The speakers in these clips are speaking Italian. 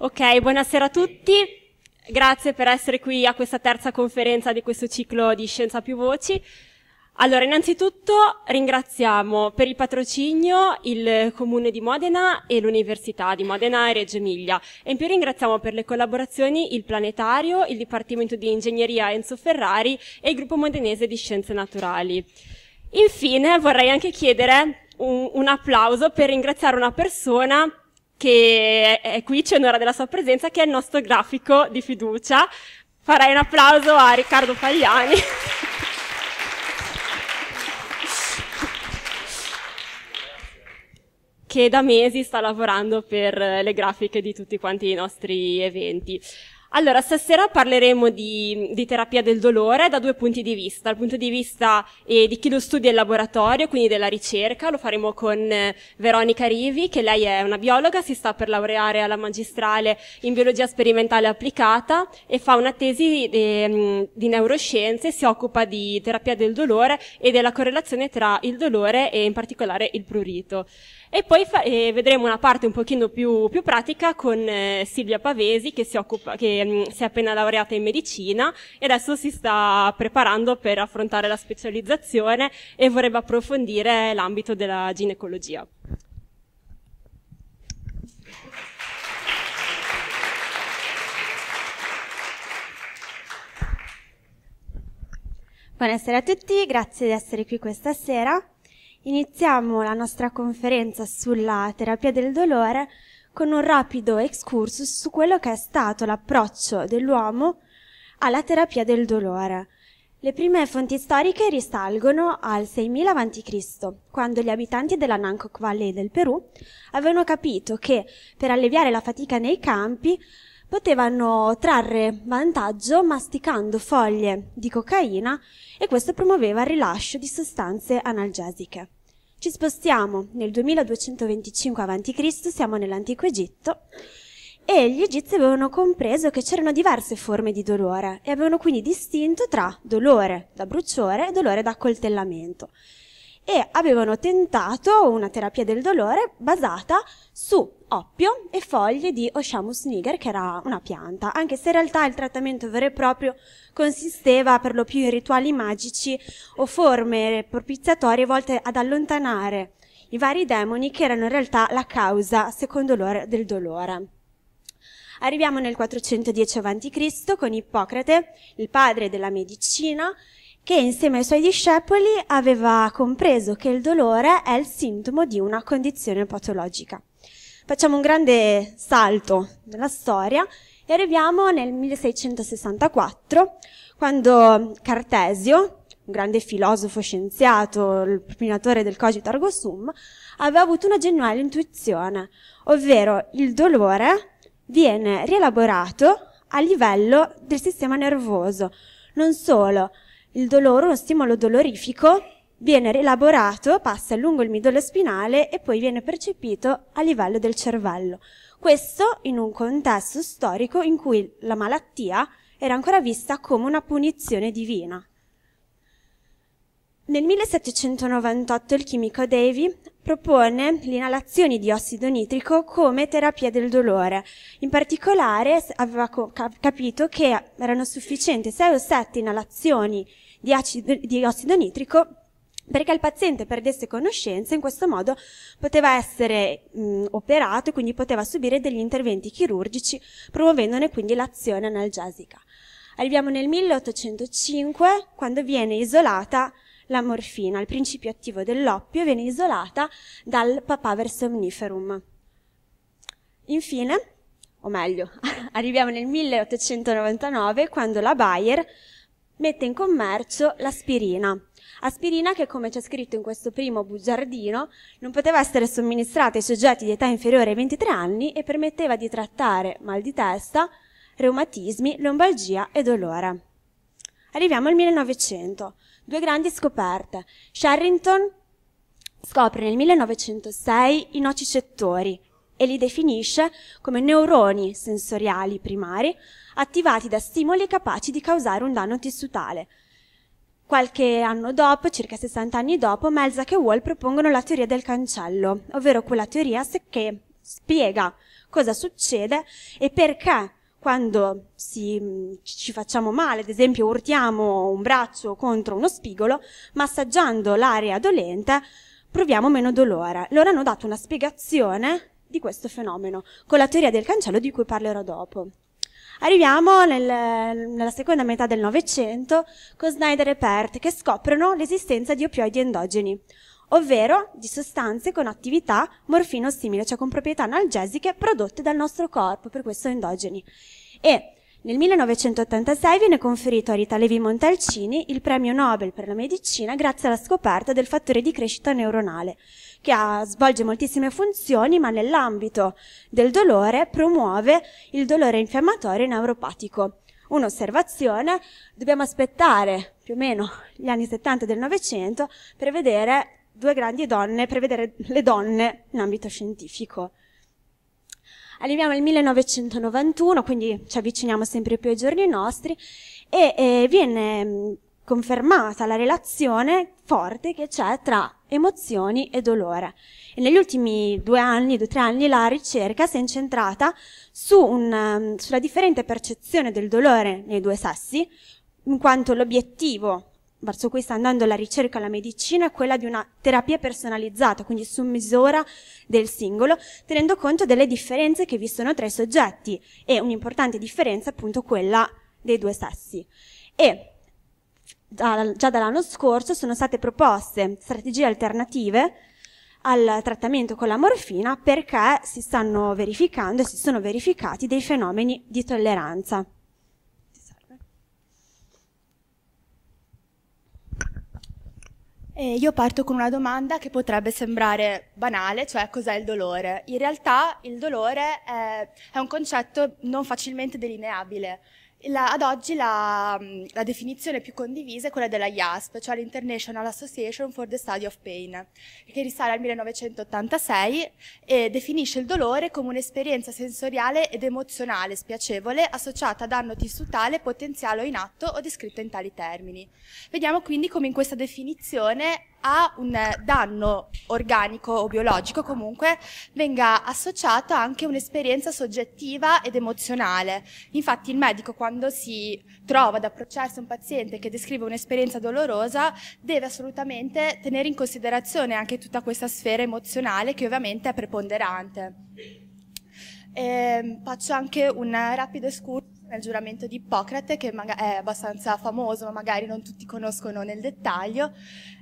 Ok, buonasera a tutti. Grazie per essere qui a questa terza conferenza di questo ciclo di Scienza più Voci. Allora, innanzitutto ringraziamo per il patrocinio il Comune di Modena e l'Università di Modena e Reggio Emilia e in più ringraziamo per le collaborazioni il Planetario, il Dipartimento di Ingegneria Enzo Ferrari e il Gruppo Modenese di Scienze Naturali. Infine vorrei anche chiedere un, un applauso per ringraziare una persona che è qui, c'è un'ora della sua presenza, che è il nostro grafico di fiducia. Farei un applauso a Riccardo Pagliani. che da mesi sta lavorando per le grafiche di tutti quanti i nostri eventi. Allora, stasera parleremo di, di, terapia del dolore da due punti di vista, dal punto di vista eh, di chi lo studia in laboratorio, quindi della ricerca, lo faremo con eh, Veronica Rivi, che lei è una biologa, si sta per laureare alla magistrale in biologia sperimentale applicata e fa una tesi eh, di neuroscienze, si occupa di terapia del dolore e della correlazione tra il dolore e in particolare il prurito. E poi fa- e vedremo una parte un pochino più, più pratica con eh, Silvia Pavesi che, si, occupa, che mh, mm, si è appena laureata in medicina e adesso si sta preparando per affrontare la specializzazione e vorrebbe approfondire l'ambito della ginecologia. Buonasera a tutti, grazie di essere qui questa sera. Iniziamo la nostra conferenza sulla terapia del dolore con un rapido excursus su quello che è stato l'approccio dell'uomo alla terapia del dolore. Le prime fonti storiche risalgono al 6000 a.C., quando gli abitanti della dell'Anankok Valley del Perù avevano capito che per alleviare la fatica nei campi potevano trarre vantaggio masticando foglie di cocaina e questo promuoveva il rilascio di sostanze analgesiche. Ci spostiamo nel 2225 a.C., siamo nell'antico Egitto, e gli egizi avevano compreso che c'erano diverse forme di dolore e avevano quindi distinto tra dolore da bruciore e dolore da coltellamento e avevano tentato una terapia del dolore basata su oppio e foglie di Oshamus niger, che era una pianta, anche se in realtà il trattamento vero e proprio consisteva per lo più in rituali magici o forme propiziatorie volte ad allontanare i vari demoni che erano in realtà la causa, secondo loro, del dolore. Arriviamo nel 410 a.C. con Ippocrate, il padre della medicina, che insieme ai suoi discepoli aveva compreso che il dolore è il sintomo di una condizione patologica. Facciamo un grande salto nella storia e arriviamo nel 1664, quando Cartesio, un grande filosofo scienziato, il propinatore del cogito ergo sum, aveva avuto una geniale intuizione, ovvero il dolore viene rielaborato a livello del sistema nervoso. Non solo, il dolore, uno stimolo dolorifico, viene rielaborato, passa lungo il midollo spinale e poi viene percepito a livello del cervello. Questo in un contesto storico in cui la malattia era ancora vista come una punizione divina. Nel 1798 il chimico Davy propone l'inalazione di ossido nitrico come terapia del dolore. In particolare aveva capito che erano sufficienti 6 o 7 inalazioni di, acido, di ossido nitrico perché il paziente perdesse conoscenza, in questo modo poteva essere mh, operato e quindi poteva subire degli interventi chirurgici, promuovendone quindi l'azione analgesica. Arriviamo nel 1805, quando viene isolata la morfina, il principio attivo dell'oppio, viene isolata dal papaver somniferum. Infine, o meglio, arriviamo nel 1899, quando la Bayer mette in commercio l'aspirina. Aspirina che, come c'è scritto in questo primo bugiardino, non poteva essere somministrata ai soggetti di età inferiore ai 23 anni e permetteva di trattare mal di testa, reumatismi, lombalgia e dolore. Arriviamo al 1900. Due grandi scoperte. Sherrington scopre nel 1906 i nocicettori, e li definisce come neuroni sensoriali primari attivati da stimoli capaci di causare un danno tessutale. Qualche anno dopo, circa 60 anni dopo, Melzack e Wall propongono la teoria del cancello, ovvero quella teoria che spiega cosa succede e perché quando si, ci facciamo male, ad esempio urtiamo un braccio contro uno spigolo, massaggiando l'area dolente proviamo meno dolore. Loro hanno dato una spiegazione di questo fenomeno, con la teoria del cancello di cui parlerò dopo. Arriviamo nel, nella seconda metà del Novecento con Snyder e Perth che scoprono l'esistenza di opioidi endogeni, ovvero di sostanze con attività morfino simile, cioè con proprietà analgesiche prodotte dal nostro corpo, per questo endogeni. E nel 1986 viene conferito a Rita Levi Montalcini il premio Nobel per la medicina grazie alla scoperta del fattore di crescita neuronale, che ha, svolge moltissime funzioni, ma nell'ambito del dolore promuove il dolore infiammatorio e neuropatico. Un'osservazione, dobbiamo aspettare più o meno gli anni 70 del Novecento per vedere due grandi donne, per vedere le donne in ambito scientifico. Arriviamo al 1991, quindi ci avviciniamo sempre più ai giorni nostri, e, e viene mm, confermata la relazione forte che c'è tra emozioni e dolore. E negli ultimi due anni, due o tre anni, la ricerca si è incentrata su un, ehm, sulla differente percezione del dolore nei due sessi, in quanto l'obiettivo verso cui sta andando la ricerca e la medicina è quella di una terapia personalizzata, quindi su misura del singolo, tenendo conto delle differenze che vi sono tra i soggetti e un'importante differenza è appunto quella dei due sessi. E già dall'anno scorso sono state proposte strategie alternative al trattamento con la morfina perché si stanno verificando e si sono verificati dei fenomeni di tolleranza. Eh, io parto con una domanda che potrebbe sembrare banale, cioè cos'è il dolore? In realtà il dolore è, è un concetto non facilmente delineabile. La, ad oggi la, mm, la, definizione più condivisa è quella della IASP, cioè l'International Association for the Study of Pain, che risale al 1986 e definisce il dolore come un'esperienza sensoriale ed emozionale spiacevole associata a danno tissutale potenziale o in atto o descritta in tali termini. Vediamo quindi come in questa definizione a un danno organico o biologico comunque venga associata anche un'esperienza soggettiva ed emozionale. Infatti il medico quando si trova ad approcciarsi a un paziente che descrive un'esperienza dolorosa deve assolutamente tenere in considerazione anche tutta questa sfera emozionale che ovviamente è preponderante. E ehm, faccio anche un rapido escurso nel giuramento di Ippocrate che è abbastanza famoso ma magari non tutti conoscono nel dettaglio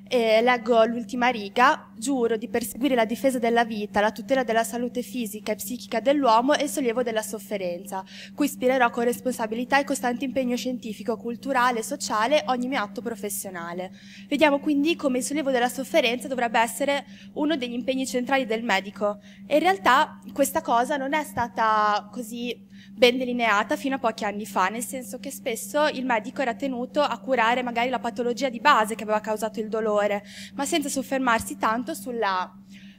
e leggo l'ultima riga, giuro di perseguire la difesa della vita, la tutela della salute fisica e psichica dell'uomo e il sollievo della sofferenza, cui ispirerò con responsabilità e costante impegno scientifico, culturale e sociale ogni mio atto professionale. Vediamo quindi come il sollievo della sofferenza dovrebbe essere uno degli impegni centrali del medico e in realtà questa cosa non è stata così ben delineata fino a pochi anni fa, nel senso che spesso il medico era tenuto a curare magari la patologia di base che aveva causato il dolore, ma senza soffermarsi tanto sulla,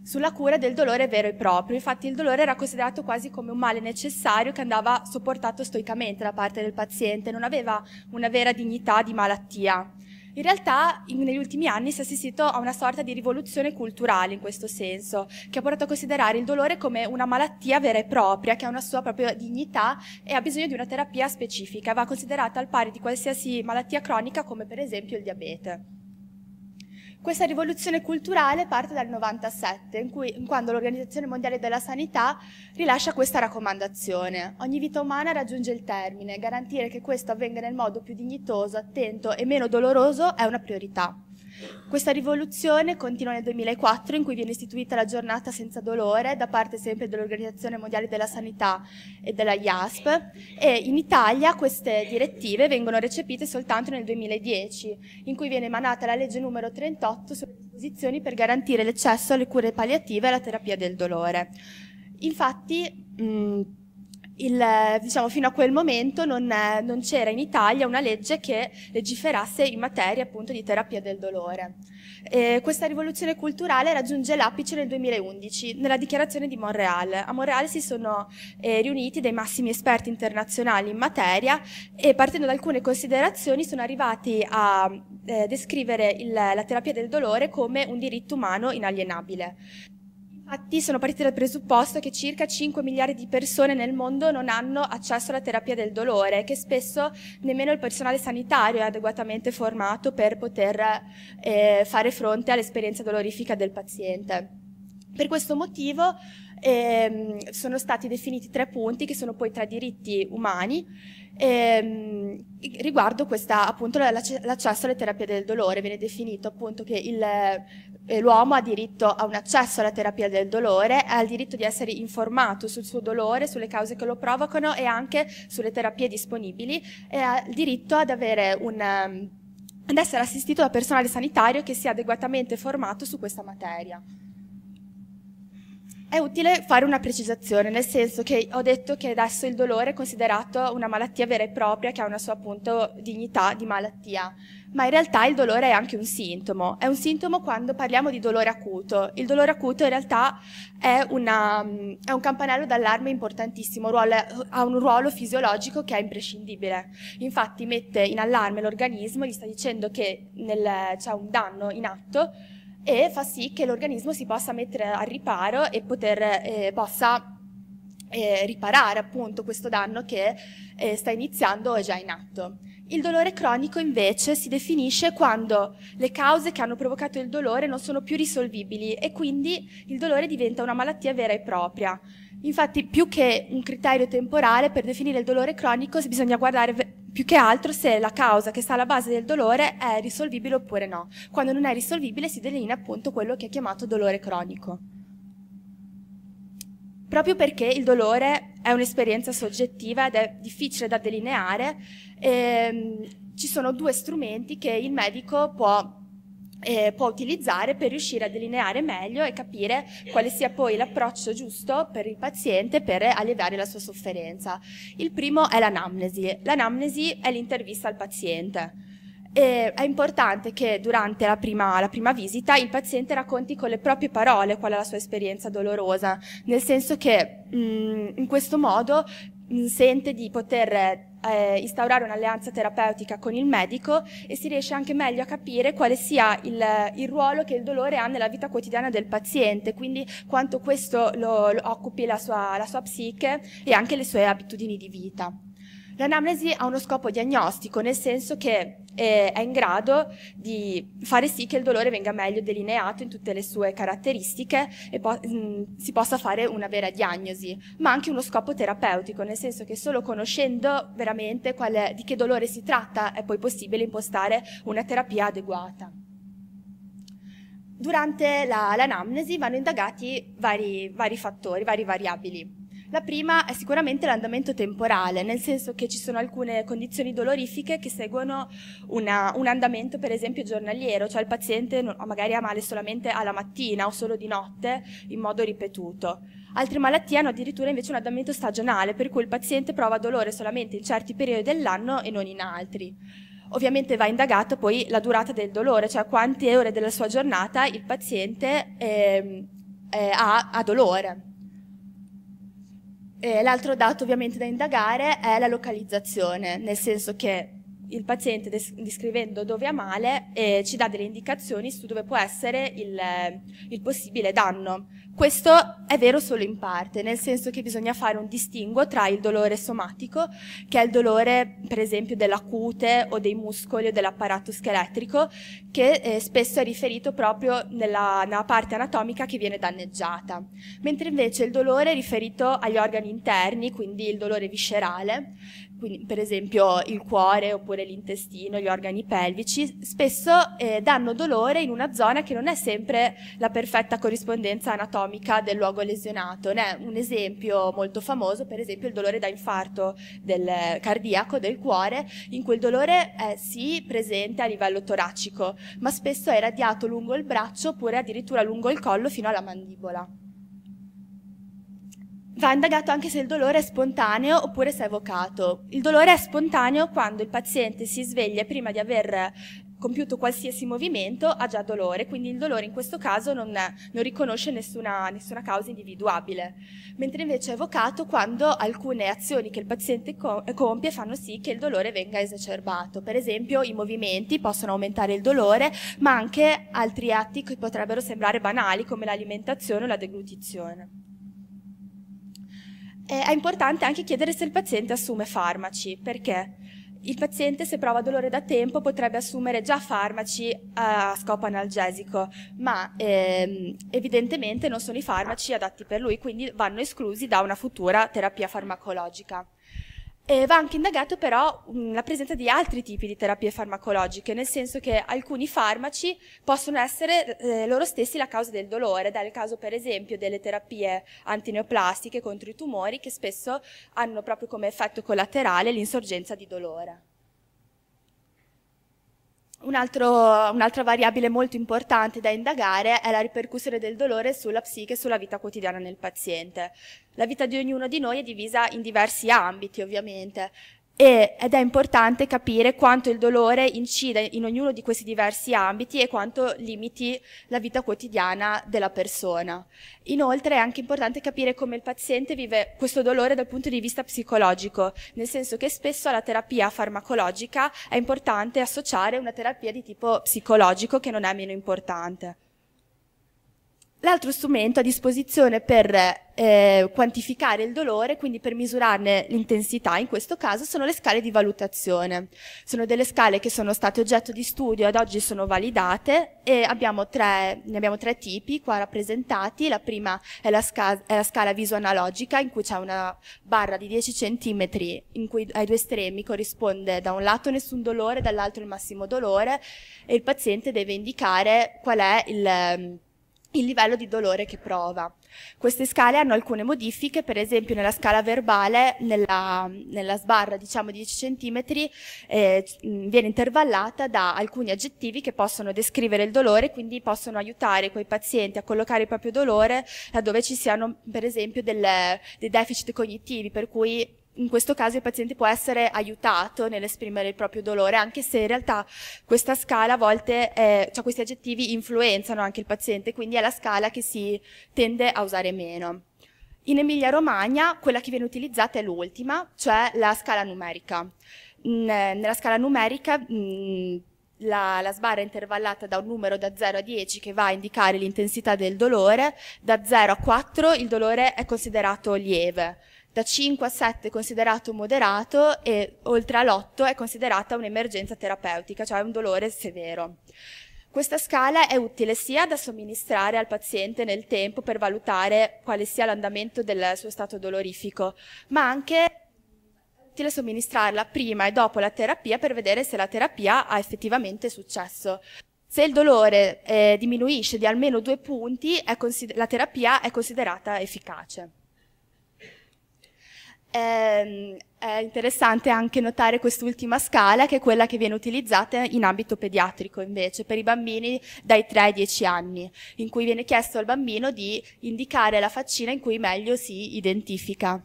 sulla cura del dolore vero e proprio. Infatti il dolore era considerato quasi come un male necessario che andava sopportato stoicamente da parte del paziente, non aveva una vera dignità di malattia. In realtà in, negli ultimi anni si è assistito a una sorta di rivoluzione culturale in questo senso, che ha portato a considerare il dolore come una malattia vera e propria, che ha una sua propria dignità e ha bisogno di una terapia specifica, va considerata al pari di qualsiasi malattia cronica come per esempio il diabete. Questa rivoluzione culturale parte dal 97, in cui, in quando l'Organizzazione Mondiale della Sanità rilascia questa raccomandazione. Ogni vita umana raggiunge il termine, garantire che questo avvenga nel modo più dignitoso, attento e meno doloroso è una priorità. Questa rivoluzione continua nel 2004 in cui viene istituita la giornata senza dolore da parte sempre dell'Organizzazione Mondiale della Sanità e della IASP e in Italia queste direttive vengono recepite soltanto nel 2010 in cui viene emanata la legge numero 38 sulle disposizioni per garantire l'accesso alle cure palliative e alla terapia del dolore. Infatti mh, il, eh, diciamo, fino a quel momento non, eh, non, c'era in Italia una legge che legiferasse in materia appunto di terapia del dolore. E questa rivoluzione culturale raggiunge l'apice nel 2011 nella dichiarazione di Montreal. A Montreal si sono eh, riuniti dei massimi esperti internazionali in materia e partendo da alcune considerazioni sono arrivati a eh, descrivere il, la terapia del dolore come un diritto umano inalienabile. Infatti sono partiti dal presupposto che circa 5 miliardi di persone nel mondo non hanno accesso alla terapia del dolore, che spesso nemmeno il personale sanitario è adeguatamente formato per poter eh, fare fronte all'esperienza dolorifica del paziente. Per questo motivo ehm, sono stati definiti tre punti che sono poi tre diritti umani ehm, riguardo questa, appunto, l'accesso alle terapie del dolore. Viene definito appunto che il, eh, l'uomo ha diritto a un accesso alla terapia del dolore, ha il diritto di essere informato sul suo dolore, sulle cause che lo provocano e anche sulle terapie disponibili e ha il diritto ad avere un ehm, ad essere assistito da personale sanitario che sia adeguatamente formato su questa materia. È utile fare una precisazione, nel senso che ho detto che adesso il dolore è considerato una malattia vera e propria che ha una sua appunto dignità di malattia, ma in realtà il dolore è anche un sintomo, è un sintomo quando parliamo di dolore acuto. Il dolore acuto in realtà è, una, è un campanello d'allarme importantissimo, ruolo, ha un ruolo fisiologico che è imprescindibile. Infatti mette in allarme l'organismo, gli sta dicendo che c'è cioè un danno in atto e fa sì che l'organismo si possa mettere al riparo e poter, eh, possa eh, riparare appunto questo danno che eh, sta iniziando o è già in atto. Il dolore cronico invece si definisce quando le cause che hanno provocato il dolore non sono più risolvibili e quindi il dolore diventa una malattia vera e propria. Infatti più che un criterio temporale per definire il dolore cronico bisogna guardare più che altro se la causa che sta alla base del dolore è risolvibile oppure no. Quando non è risolvibile si delinea appunto quello che è chiamato dolore cronico. Proprio perché il dolore è un'esperienza soggettiva ed è difficile da delineare, ehm, ci sono due strumenti che il medico può eh, può utilizzare per riuscire a delineare meglio e capire quale sia poi l'approccio giusto per il paziente per alleviare la sua sofferenza. Il primo è l'anamnesi. L'anamnesi è l'intervista al paziente. E è importante che durante la prima, la prima, visita il paziente racconti con le proprie parole qual è la sua esperienza dolorosa, nel senso che mh, mm, in questo modo Mm, sente di poter eh, instaurare un'alleanza terapeutica con il medico e si riesce anche meglio a capire quale sia il, il ruolo che il dolore ha nella vita quotidiana del paziente, quindi quanto questo lo, lo occupi la sua, la sua psiche e anche le sue abitudini di vita. L'anamnesi ha uno scopo diagnostico, nel senso che eh, è in grado di fare sì che il dolore venga meglio delineato in tutte le sue caratteristiche e po- mh, mm, si possa fare una vera diagnosi, ma anche uno scopo terapeutico, nel senso che solo conoscendo veramente è, di che dolore si tratta è poi possibile impostare una terapia adeguata. Durante la, l'anamnesi vanno indagati vari, vari fattori, vari variabili la prima è sicuramente l'andamento temporale, nel senso che ci sono alcune condizioni dolorifiche che seguono una, un andamento per esempio giornaliero, cioè il paziente magari ha male solamente alla mattina o solo di notte in modo ripetuto. Altre malattie hanno addirittura invece un andamento stagionale, per cui il paziente prova dolore solamente in certi periodi dell'anno e non in altri. Ovviamente va indagata poi la durata del dolore, cioè quante ore della sua giornata il paziente eh, eh, ha, ha dolore. E l'altro dato ovviamente da indagare è la localizzazione, nel senso che il paziente descrivendo dove ha male eh, ci dà delle indicazioni su dove può essere il, il possibile danno. Questo è vero solo in parte, nel senso che bisogna fare un distinguo tra il dolore somatico, che è il dolore per esempio della cute o dei muscoli o dell'apparato scheletrico, che eh, spesso è riferito proprio nella, nella, parte anatomica che viene danneggiata, mentre invece il dolore è riferito agli organi interni, quindi il dolore viscerale, quindi, per esempio il cuore oppure l'intestino, gli organi pelvici, spesso eh, danno dolore in una zona che non è sempre la perfetta corrispondenza anatomica anatomica del luogo lesionato. Ne un esempio molto famoso, per esempio, il dolore da infarto del cardiaco del cuore, in cui il dolore è eh, sì presente a livello toracico, ma spesso è radiato lungo il braccio oppure addirittura lungo il collo fino alla mandibola. Va indagato anche se il dolore è spontaneo oppure se è evocato. Il dolore è spontaneo quando il paziente si sveglia prima di aver compiuto qualsiasi movimento ha già dolore, quindi il dolore in questo caso non, non riconosce nessuna, nessuna, causa individuabile, mentre invece è evocato quando alcune azioni che il paziente compie fanno sì che il dolore venga esacerbato, per esempio i movimenti possono aumentare il dolore, ma anche altri atti che potrebbero sembrare banali come l'alimentazione o la deglutizione. è importante anche chiedere se il paziente assume farmaci, perché? Il paziente se prova dolore da tempo potrebbe assumere già farmaci eh, a scopo analgesico, ma ehm, evidentemente non sono i farmaci adatti per lui, quindi vanno esclusi da una futura terapia farmacologica. Eh, va anche indagato però mh, mm, la presenza di altri tipi di terapie farmacologiche, nel senso che alcuni farmaci possono essere eh, loro stessi la causa del dolore, dal caso per esempio delle terapie antineoplastiche contro i tumori che spesso hanno proprio come effetto collaterale l'insorgenza di dolore. Un'altra variabile molto importante da indagare è la ripercussione del dolore sulla psiche e sulla vita quotidiana del paziente. La vita di ognuno di noi è divisa in diversi ambiti, ovviamente, E, ed è importante capire quanto il dolore incida in ognuno di questi diversi ambiti e quanto limiti la vita quotidiana della persona. Inoltre è anche importante capire come il paziente vive questo dolore dal punto di vista psicologico, nel senso che spesso alla terapia farmacologica è importante associare una terapia di tipo psicologico che non è meno importante. L'altro strumento a disposizione per eh, quantificare il dolore, quindi per misurarne l'intensità, in questo caso sono le scale di valutazione. Sono delle scale che sono state oggetto di studio e ad oggi sono validate e abbiamo tre, ne abbiamo tre tipi qua rappresentati. La prima è la, sca- è la scala visoanalogica in cui c'è una barra di 10 cm in cui ai due estremi corrisponde da un lato nessun dolore, dall'altro il massimo dolore e il paziente deve indicare qual è il il livello di dolore che prova. Queste scale hanno alcune modifiche, per esempio nella scala verbale, nella, nella sbarra diciamo 10 cm, eh, viene intervallata da alcuni aggettivi che possono descrivere il dolore, quindi possono aiutare quei pazienti a collocare il proprio dolore laddove ci siano per esempio delle, dei deficit cognitivi, per cui in questo caso il paziente può essere aiutato nell'esprimere il proprio dolore, anche se in realtà questa scala a volte, eh, cioè questi aggettivi influenzano anche il paziente, quindi è la scala che si tende a usare meno. In Emilia-Romagna quella che viene utilizzata è l'ultima, cioè la scala numerica. Nella scala numerica la, la, sbarra è intervallata da un numero da 0 a 10 che va a indicare l'intensità del dolore, da 0 a 4 il dolore è considerato lieve, da 5 a 7 è considerato moderato e oltre all'8 è considerata un'emergenza terapeutica, cioè un dolore severo. Questa scala è utile sia da somministrare al paziente nel tempo per valutare quale sia l'andamento del suo stato dolorifico, ma anche utile somministrarla prima e dopo la terapia per vedere se la terapia ha effettivamente successo. Se il dolore eh, diminuisce di almeno due punti, la terapia è considerata efficace. Eh, è interessante anche notare quest'ultima scala che è quella che viene utilizzata in ambito pediatrico invece per i bambini dai 3 ai 10 anni in cui viene chiesto al bambino di indicare la faccina in cui meglio si identifica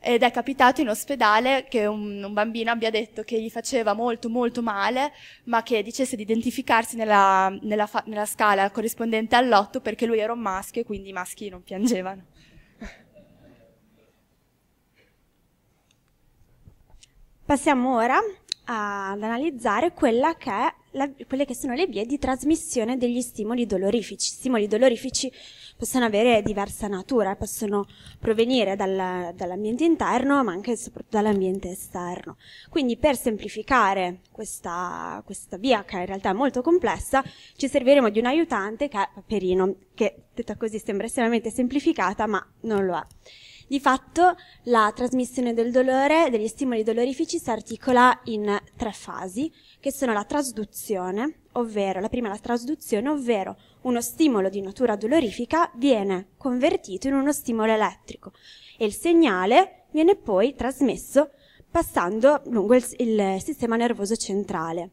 ed è capitato in ospedale che un, un, bambino abbia detto che gli faceva molto molto male ma che dicesse di identificarsi nella, nella, nella scala corrispondente all'otto perché lui era un maschio e quindi i maschi non piangevano. Passiamo ora ad analizzare che la, quelle che sono le vie di trasmissione degli stimoli dolorifici. stimoli dolorifici possono avere diversa natura, possono provenire dal, dall'ambiente interno ma anche e soprattutto dall'ambiente esterno. Quindi per semplificare questa, questa, via, che in realtà è molto complessa, ci serviremo di un aiutante che è Paperino, che detto così sembra estremamente semplificata ma non lo è. Di fatto la trasmissione del dolore, degli stimoli dolorifici, si articola in tre fasi, che sono la trasduzione, ovvero la prima la trasduzione, ovvero uno stimolo di natura dolorifica viene convertito in uno stimolo elettrico e il segnale viene poi trasmesso passando lungo il, il sistema nervoso centrale.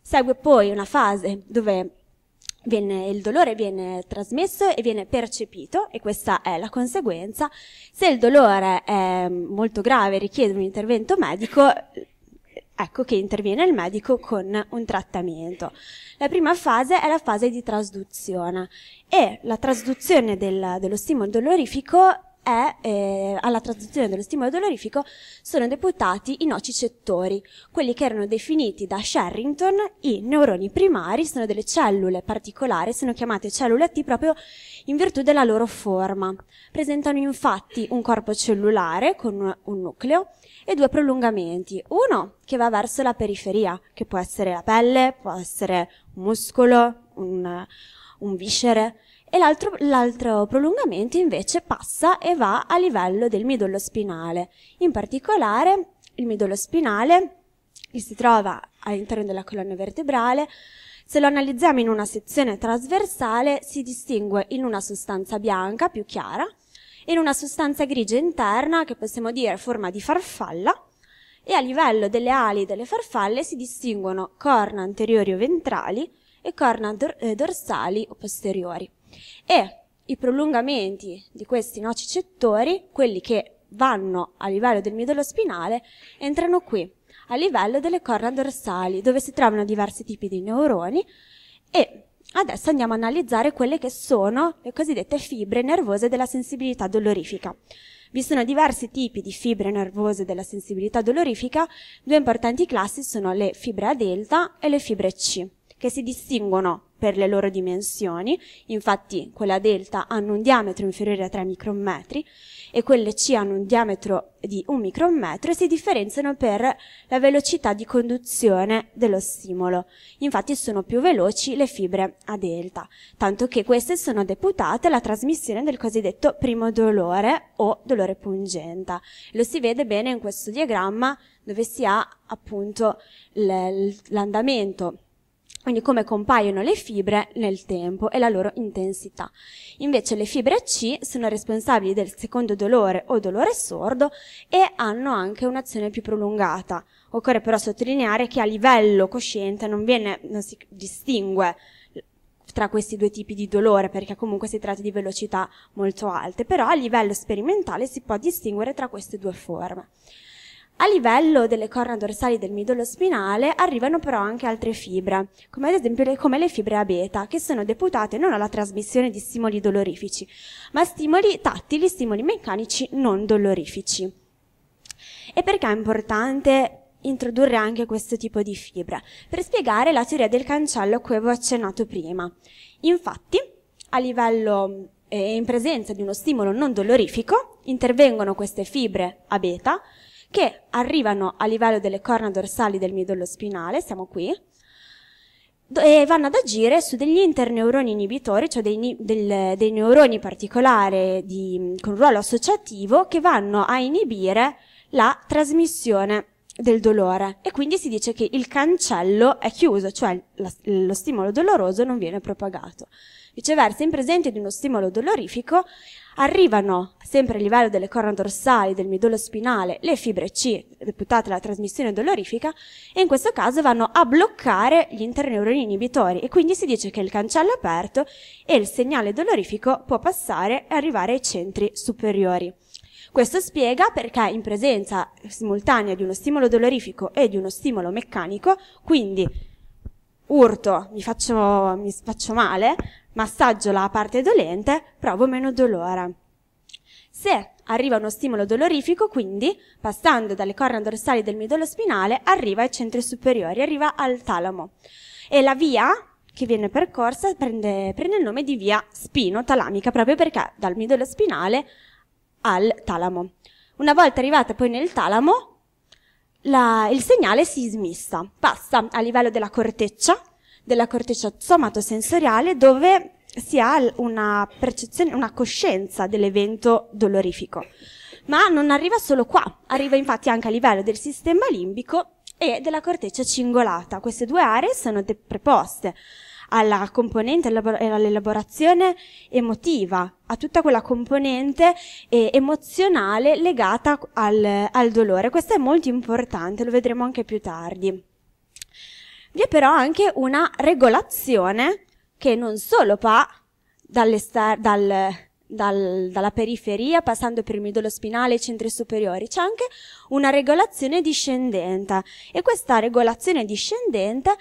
Segue poi una fase dove Viene, il dolore viene trasmesso e viene percepito e questa è la conseguenza. Se il dolore è molto grave e richiede un intervento medico, ecco che interviene il medico con un trattamento. La prima fase è la fase di trasduzione e la trasduzione del, dello stimolo dolorifico è, eh, alla traduzione dello stimolo dolorifico sono deputati i nocicettori, quelli che erano definiti da Sherrington i neuroni primari, sono delle cellule particolari, sono chiamate cellule T proprio in virtù della loro forma. Presentano infatti un corpo cellulare con un nucleo e due prolungamenti, uno che va verso la periferia, che può essere la pelle, può essere un muscolo, un, un viscere, e l'altro, l'altro prolungamento invece passa e va a livello del midollo spinale. In particolare il midollo spinale che si trova all'interno della colonna vertebrale se lo analizziamo in una sezione trasversale si distingue in una sostanza bianca più chiara, in una sostanza grigia interna che possiamo dire forma di farfalla e a livello delle ali delle farfalle si distinguono corna anteriori o ventrali e corna dor- eh, dorsali o posteriori e i prolungamenti di questi nocicettori, quelli che vanno a livello del midollo spinale, entrano qui, a livello delle corna dorsali, dove si trovano diversi tipi di neuroni e adesso andiamo a analizzare quelle che sono le cosiddette fibre nervose della sensibilità dolorifica. Vi sono diversi tipi di fibre nervose della sensibilità dolorifica, due importanti classi sono le fibre A delta e le fibre C, che si distinguono per le loro dimensioni, infatti quella delta hanno un diametro inferiore a 3 micrometri e quelle C hanno un diametro di 1 micrometro e si differenziano per la velocità di conduzione dello stimolo. Infatti sono più veloci le fibre a delta, tanto che queste sono deputate alla trasmissione del cosiddetto primo dolore o dolore pungente. Lo si vede bene in questo diagramma dove si ha appunto l'andamento quindi come compaiono le fibre nel tempo e la loro intensità. Invece le fibre C sono responsabili del secondo dolore o dolore sordo e hanno anche un'azione più prolungata. Occorre però sottolineare che a livello cosciente non, viene, non si distingue tra questi due tipi di dolore, perché comunque si tratta di velocità molto alte, però a livello sperimentale si può distinguere tra queste due forme. A livello delle corna dorsali del midollo spinale arrivano però anche altre fibre, come ad esempio le, come le fibre a beta, che sono deputate non alla trasmissione di stimoli dolorifici, ma stimoli tattili, stimoli meccanici non dolorifici. E perché è importante introdurre anche questo tipo di fibre? Per spiegare la teoria del cancello a cui avevo accennato prima. Infatti, a livello eh, in presenza di uno stimolo non dolorifico, intervengono queste fibre a beta che arrivano a livello delle corna dorsali del midollo spinale, siamo qui, e vanno ad agire su degli interneuroni inibitori, cioè dei, del, dei neuroni particolari di, con ruolo associativo che vanno a inibire la trasmissione del dolore e quindi si dice che il cancello è chiuso, cioè la, lo stimolo doloroso non viene propagato. Viceversa, in presenza di uno stimolo dolorifico, arrivano sempre a livello delle corna dorsali, del midollo spinale, le fibre C, deputate alla trasmissione dolorifica, e in questo caso vanno a bloccare gli interneuroni inibitori e quindi si dice che il cancello è aperto e il segnale dolorifico può passare e arrivare ai centri superiori. Questo spiega perché in presenza simultanea di uno stimolo dolorifico e di uno stimolo meccanico, quindi urto, mi faccio, mi faccio male, massaggio la parte dolente, provo meno dolore. Se arriva uno stimolo dolorifico, quindi, passando dalle corna dorsali del midollo spinale, arriva ai centri superiori, arriva al talamo. E la via che viene percorsa prende, prende il nome di via spino-talamica, proprio perché dal midollo spinale al talamo. Una volta arrivata poi nel talamo, la, il segnale si smissa, passa a livello della corteccia, della corteccia somatosensoriale dove si ha una percezione, una coscienza dell'evento dolorifico. Ma non arriva solo qua, arriva infatti anche a livello del sistema limbico e della corteccia cingolata. Queste due aree sono de- preposte alla componente, all'elaborazione emotiva, a tutta quella componente eh, emozionale legata al, al dolore. Questo è molto importante, lo vedremo anche più tardi vi è però anche una regolazione che non solo va dal, dal, dalla periferia, passando per il midollo spinale, e i centri superiori, c'è anche una regolazione discendente e questa regolazione discendente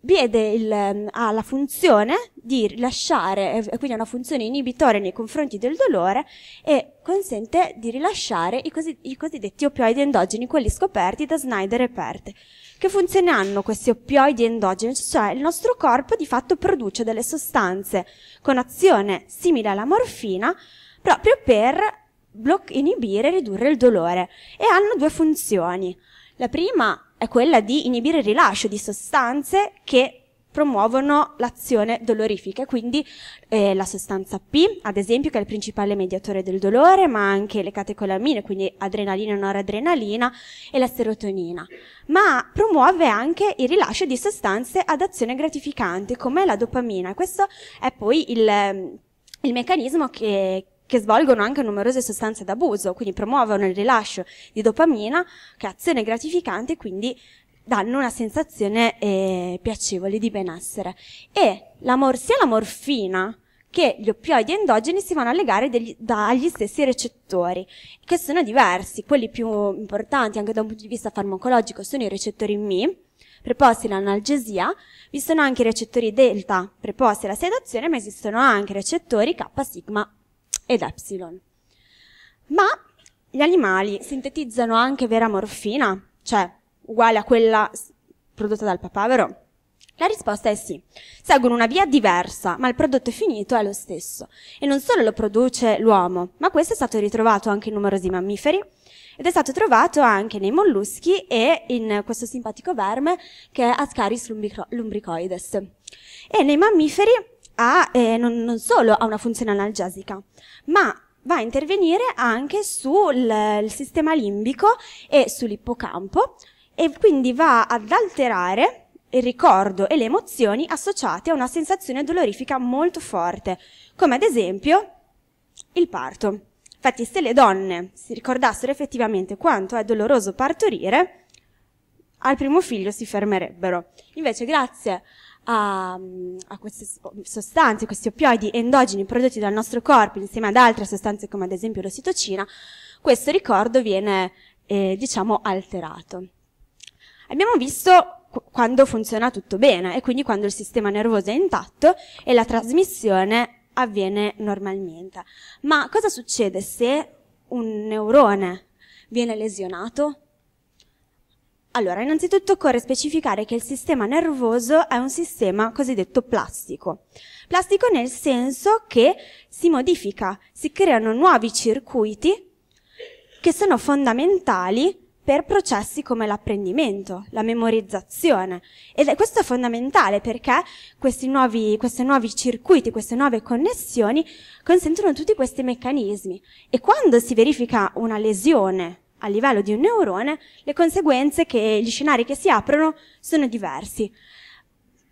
Biede il, ha la funzione di rilasciare, quindi ha una funzione inibitoria nei confronti del dolore e consente di rilasciare i, cosi, i cosiddetti opioidi endogeni, quelli scoperti da Snyder e Perte. Che funzione hanno questi oppioidi endogeni? Cioè il nostro corpo di fatto produce delle sostanze con azione simile alla morfina proprio per bloc- inibire e ridurre il dolore e hanno due funzioni. La prima è quella di inibire il rilascio di sostanze che promuovono l'azione dolorifica, quindi eh, la sostanza P, ad esempio, che è il principale mediatore del dolore, ma anche le catecolamine, quindi adrenalina e noradrenalina, e la serotonina. Ma promuove anche il rilascio di sostanze ad azione gratificante, come la dopamina. Questo è poi il, ehm, il meccanismo che che svolgono anche numerose sostanze d'abuso, quindi promuovono il rilascio di dopamina, che è azione gratificante, quindi danno una sensazione eh, piacevole di benessere. E la sia la morfina che gli oppioidi endogeni si vanno a legare degli, dagli stessi recettori, che sono diversi. Quelli più importanti anche da un punto di vista farmacologico sono i recettori MI, preposti all'analgesia, vi sono anche i recettori delta preposti alla sedazione, ma esistono anche i recettori K, sigma ed epsilon. Ma gli animali sintetizzano anche vera morfina? Cioè, uguale a quella prodotta dal papavero? La risposta è sì. Seguono una via diversa, ma il prodotto finito è lo stesso. E non solo lo produce l'uomo, ma questo è stato ritrovato anche in numerosi mammiferi ed è stato trovato anche nei molluschi e in questo simpatico verme che è Ascaris lumbricoides. E nei mammiferi ha, eh, non, non solo ha una funzione analgesica, ma va a intervenire anche sul sistema limbico e sull'ippocampo, e quindi va ad alterare il ricordo e le emozioni associate a una sensazione dolorifica molto forte, come ad esempio il parto. Infatti, se le donne si ricordassero effettivamente quanto è doloroso partorire, al primo figlio si fermerebbero. Invece, grazie a, a queste sostanze, questi oppioidi endogeni prodotti dal nostro corpo insieme ad altre sostanze come ad esempio l'ossitocina, questo ricordo viene, eh, diciamo, alterato. Abbiamo visto quando funziona tutto bene e quindi quando il sistema nervoso è intatto e la trasmissione avviene normalmente. Ma cosa succede se un neurone viene lesionato? Allora, innanzitutto occorre specificare che il sistema nervoso è un sistema cosiddetto plastico. Plastico nel senso che si modifica, si creano nuovi circuiti che sono fondamentali per processi come l'apprendimento, la memorizzazione. Ed è, questo è fondamentale perché questi nuovi, questi nuovi circuiti, queste nuove connessioni consentono tutti questi meccanismi. E quando si verifica una lesione a livello di un neurone, le conseguenze che gli scenari che si aprono sono diversi.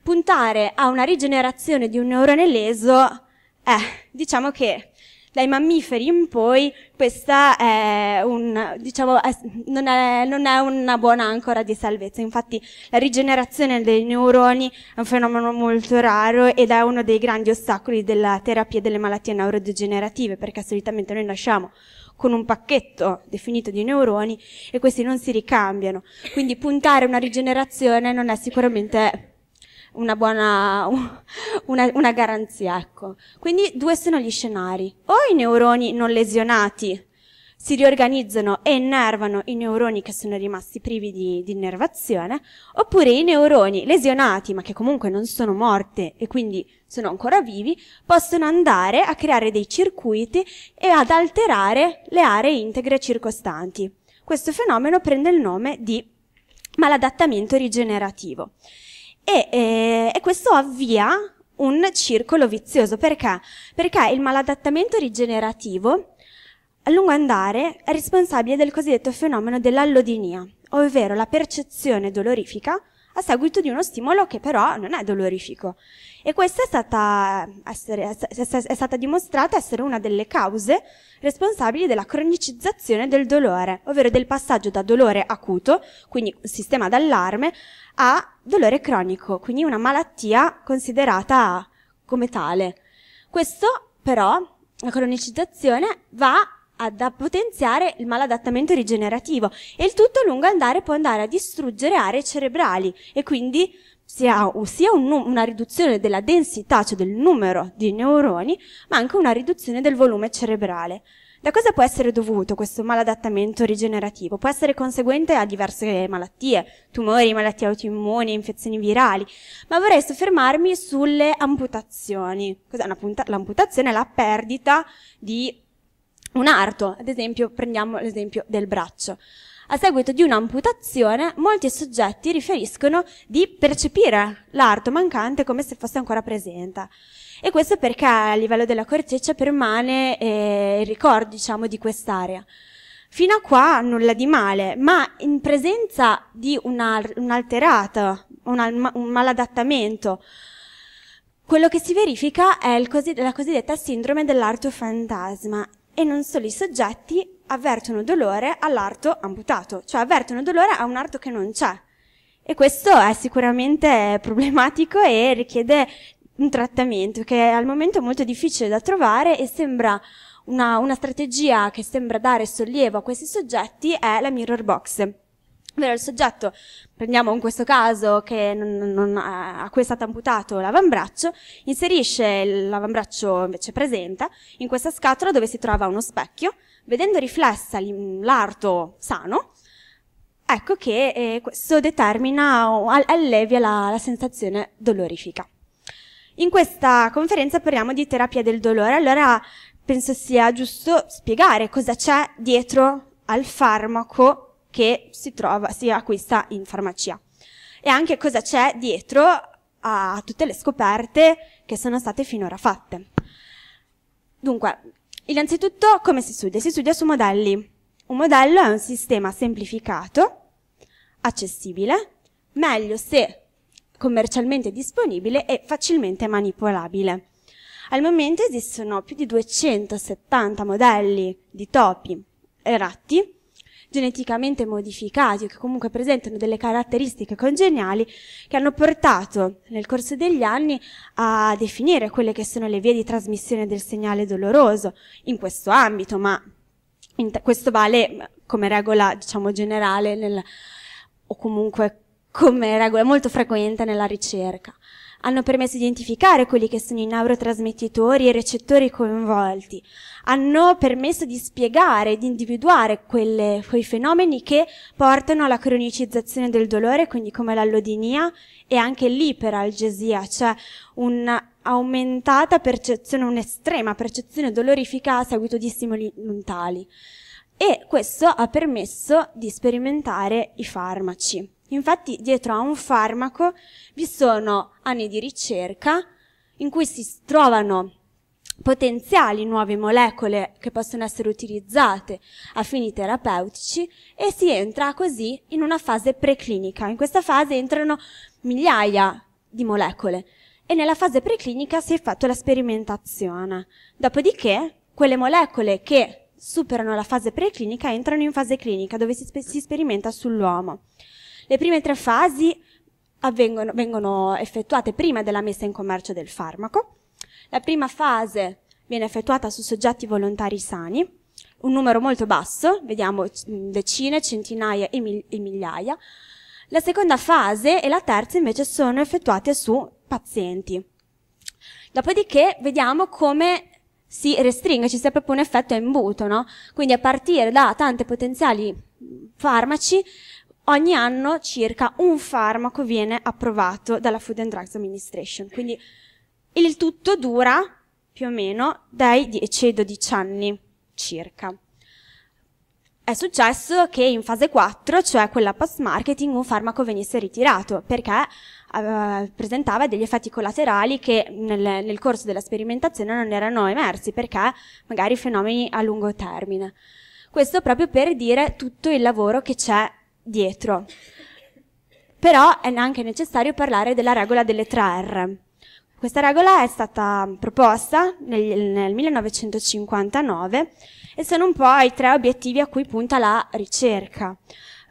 Puntare a una rigenerazione di un neurone leso è, eh, diciamo che dai mammiferi in poi questa è un, diciamo, è, non, è, non è una buona ancora di salvezza. Infatti la rigenerazione dei neuroni è un fenomeno molto raro ed è uno dei grandi ostacoli della terapia delle malattie neurodegenerative, perché solitamente noi nasciamo con un pacchetto definito di neuroni e questi non si ricambiano. Quindi puntare a una rigenerazione non è sicuramente una buona, una, una garanzia, ecco. Quindi due sono gli scenari. O i neuroni non lesionati si riorganizzano e innervano i neuroni che sono rimasti privi di, di innervazione, oppure i neuroni lesionati ma che comunque non sono morte e quindi sono ancora vivi, possono andare a creare dei circuiti e ad alterare le aree integre circostanti. Questo fenomeno prende il nome di maladattamento rigenerativo e, eh, e questo avvia un circolo vizioso. Perché? Perché il maladattamento rigenerativo a lungo andare è responsabile del cosiddetto fenomeno dell'allodinia, ovvero la percezione dolorifica a seguito di uno stimolo che però non è dolorifico. E questa è stata, essere, è stata dimostrata essere una delle cause responsabili della cronicizzazione del dolore, ovvero del passaggio da dolore acuto, quindi sistema d'allarme, a dolore cronico, quindi una malattia considerata come tale. Questo però, la cronicizzazione, va da potenziare il maladattamento rigenerativo e il tutto a lungo andare può andare a distruggere aree cerebrali e quindi si ha sia un, una riduzione della densità, cioè del numero di neuroni, ma anche una riduzione del volume cerebrale. Da cosa può essere dovuto questo maladattamento rigenerativo? Può essere conseguente a diverse malattie, tumori, malattie autoimmuni, infezioni virali, ma vorrei soffermarmi sulle amputazioni. Cos'è una punta- l'amputazione? È la perdita di un arto, ad esempio prendiamo l'esempio del braccio. A seguito di un'amputazione, molti soggetti riferiscono di percepire l'arto mancante come se fosse ancora presente. E questo perché a livello della corteccia permane eh, il ricordo, diciamo, di quest'area. Fino a qua nulla di male, ma in presenza di una, un'alterata, una, un maladattamento, quello che si verifica è così, la cosiddetta sindrome dell'arto fantasma e non solo i soggetti avvertono dolore all'arto amputato, cioè avvertono dolore a un arto che non c'è. E questo è sicuramente problematico e richiede un trattamento che al momento è molto difficile da trovare e sembra una, una strategia che sembra dare sollievo a questi soggetti è la mirror box. Però il soggetto, prendiamo in questo caso che non, non, eh, a cui è stato amputato l'avambraccio, inserisce l'avambraccio invece presente in questa scatola dove si trova uno specchio, vedendo riflessa l'arto sano, ecco che eh, questo determina o allevia la, la sensazione dolorifica. In questa conferenza parliamo di terapia del dolore, allora penso sia giusto spiegare cosa c'è dietro al farmaco che si, trova, si acquista in farmacia. E anche cosa c'è dietro a tutte le scoperte che sono state finora fatte. Dunque, innanzitutto come si studia? Si studia su modelli. Un modello è un sistema semplificato, accessibile, meglio se commercialmente disponibile e facilmente manipolabile. Al momento esistono più di 270 modelli di topi e ratti geneticamente modificati o che comunque presentano delle caratteristiche congeniali che hanno portato nel corso degli anni a definire quelle che sono le vie di trasmissione del segnale doloroso in questo ambito, ma t- questo vale mm, come regola, diciamo, generale nel, o comunque come regola molto frequente nella ricerca hanno permesso di identificare quelli che sono i neurotrasmettitori e i recettori coinvolti, hanno permesso di spiegare, di individuare quelle, quei fenomeni che portano alla cronicizzazione del dolore, quindi come l'allodinia e anche l'iperalgesia, cioè un'aumentata percezione, un'estrema percezione dolorifica a seguito di stimoli mentali. E questo ha permesso di sperimentare i farmaci. Infatti dietro a un farmaco vi sono anni di ricerca in cui si trovano potenziali nuove molecole che possono essere utilizzate a fini terapeutici e si entra così in una fase preclinica. In questa fase entrano migliaia di molecole e nella fase preclinica si è effettua la sperimentazione. Dopodiché quelle molecole che superano la fase preclinica entrano in fase clinica dove si, sper si sperimenta sull'uomo. Le prime tre fasi avvengono, vengono effettuate prima della messa in commercio del farmaco la prima fase viene effettuata su soggetti volontari sani, un numero molto basso, vediamo decine, centinaia e, mil e migliaia. La seconda fase e la terza invece sono effettuate su pazienti. Dopodiché vediamo come si restringe, ci sia proprio un effetto a imbuto, no? Quindi a partire da tante potenziali farmaci, ogni anno circa un farmaco viene approvato dalla Food and Drugs Administration. Quindi il tutto dura più o meno dai 10 ai 12 anni circa. È successo che in fase 4, cioè quella post marketing, un farmaco venisse ritirato perché eh, presentava degli effetti collaterali che nel, nel corso della sperimentazione non erano emersi perché magari fenomeni a lungo termine. Questo proprio per dire tutto il lavoro che c'è dietro. Però è anche necessario parlare della regola delle 3 R questa regola è stata proposta nel, nel 1959 e sono un po' i tre obiettivi a cui punta la ricerca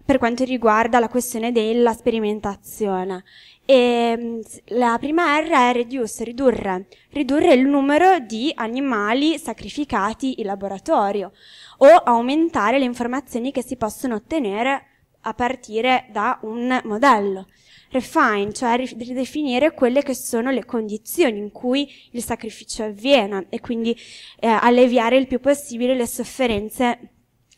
per quanto riguarda la questione della sperimentazione. E mm, la prima R è reduce, ridurre, ridurre il numero di animali sacrificati in laboratorio o aumentare le informazioni che si possono ottenere a partire da un modello refine, cioè ridefinire quelle che sono le condizioni in cui il sacrificio avviene e quindi eh, alleviare il più possibile le sofferenze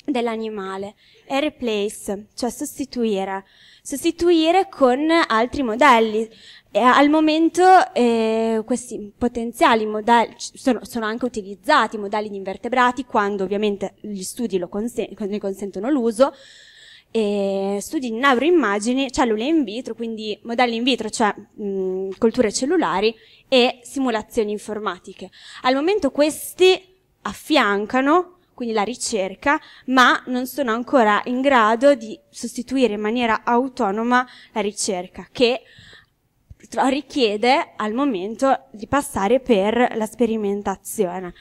dell'animale e replace, cioè sostituire, sostituire con altri modelli. E al momento eh, questi potenziali modelli sono, sono, anche utilizzati, modelli di invertebrati, quando ovviamente gli studi lo consen- ne consentono l'uso, e studi di neuroimmagini, cellule in vitro, quindi modelli in vitro, cioè mh, colture cellulari e simulazioni informatiche. Al momento questi affiancano quindi la ricerca, ma non sono ancora in grado di sostituire in maniera autonoma la ricerca, che richiede al momento di passare per la sperimentazione.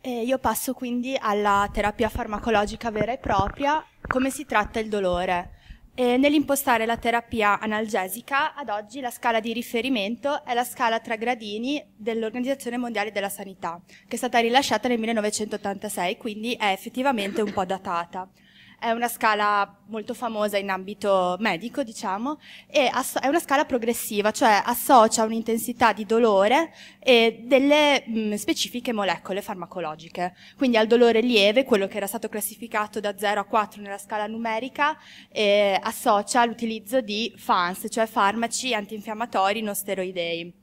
E io passo quindi alla terapia farmacologica vera e propria, come si tratta il dolore. E nell'impostare la terapia analgesica, ad oggi la scala di riferimento è la scala tra gradini dell'Organizzazione Mondiale della Sanità, che è stata rilasciata nel 1986, quindi è effettivamente un po' datata. È una scala molto famosa in ambito medico, diciamo, e è una scala progressiva, cioè associa un'intensità di dolore e delle mh, mm, specifiche molecole farmacologiche. Quindi al dolore lieve, quello che era stato classificato da 0 a 4 nella scala numerica, eh, associa l'utilizzo di FANS, cioè farmaci antinfiammatori non steroidei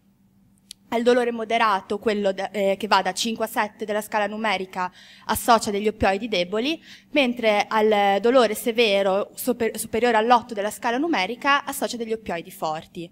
al dolore moderato, quello da, eh, che va da 5 a 7 della scala numerica, associa degli oppioidi deboli, mentre al dolore severo, super, superiore all'8 della scala numerica, associa degli oppioidi forti.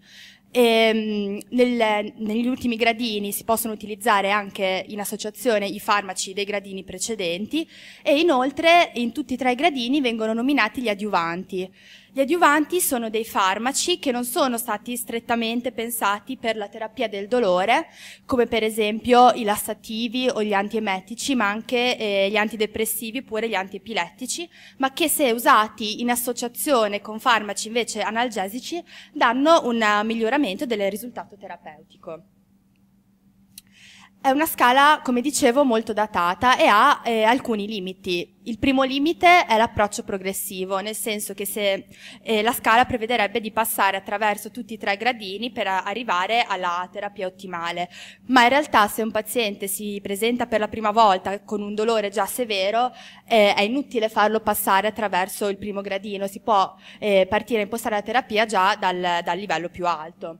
E, ehm, nel, negli ultimi gradini si possono utilizzare anche in associazione i farmaci dei gradini precedenti e inoltre in tutti e tre i gradini vengono nominati gli adiuvanti. Gli adiuvanti sono dei farmaci che non sono stati strettamente pensati per la terapia del dolore, come per esempio i lassativi o gli antiemetici, ma anche eh, gli antidepressivi oppure gli antiepilettici, ma che se usati in associazione con farmaci invece analgesici danno un miglioramento del risultato terapeutico. È una scala, come dicevo, molto datata e ha eh, alcuni limiti. Il primo limite è l'approccio progressivo, nel senso che se, eh, la scala prevederebbe di passare attraverso tutti i tre gradini per arrivare alla terapia ottimale, ma in realtà se un paziente si presenta per la prima volta con un dolore già severo, eh, è inutile farlo passare attraverso il primo gradino, si può eh, partire a impostare la terapia già dal, dal livello più alto.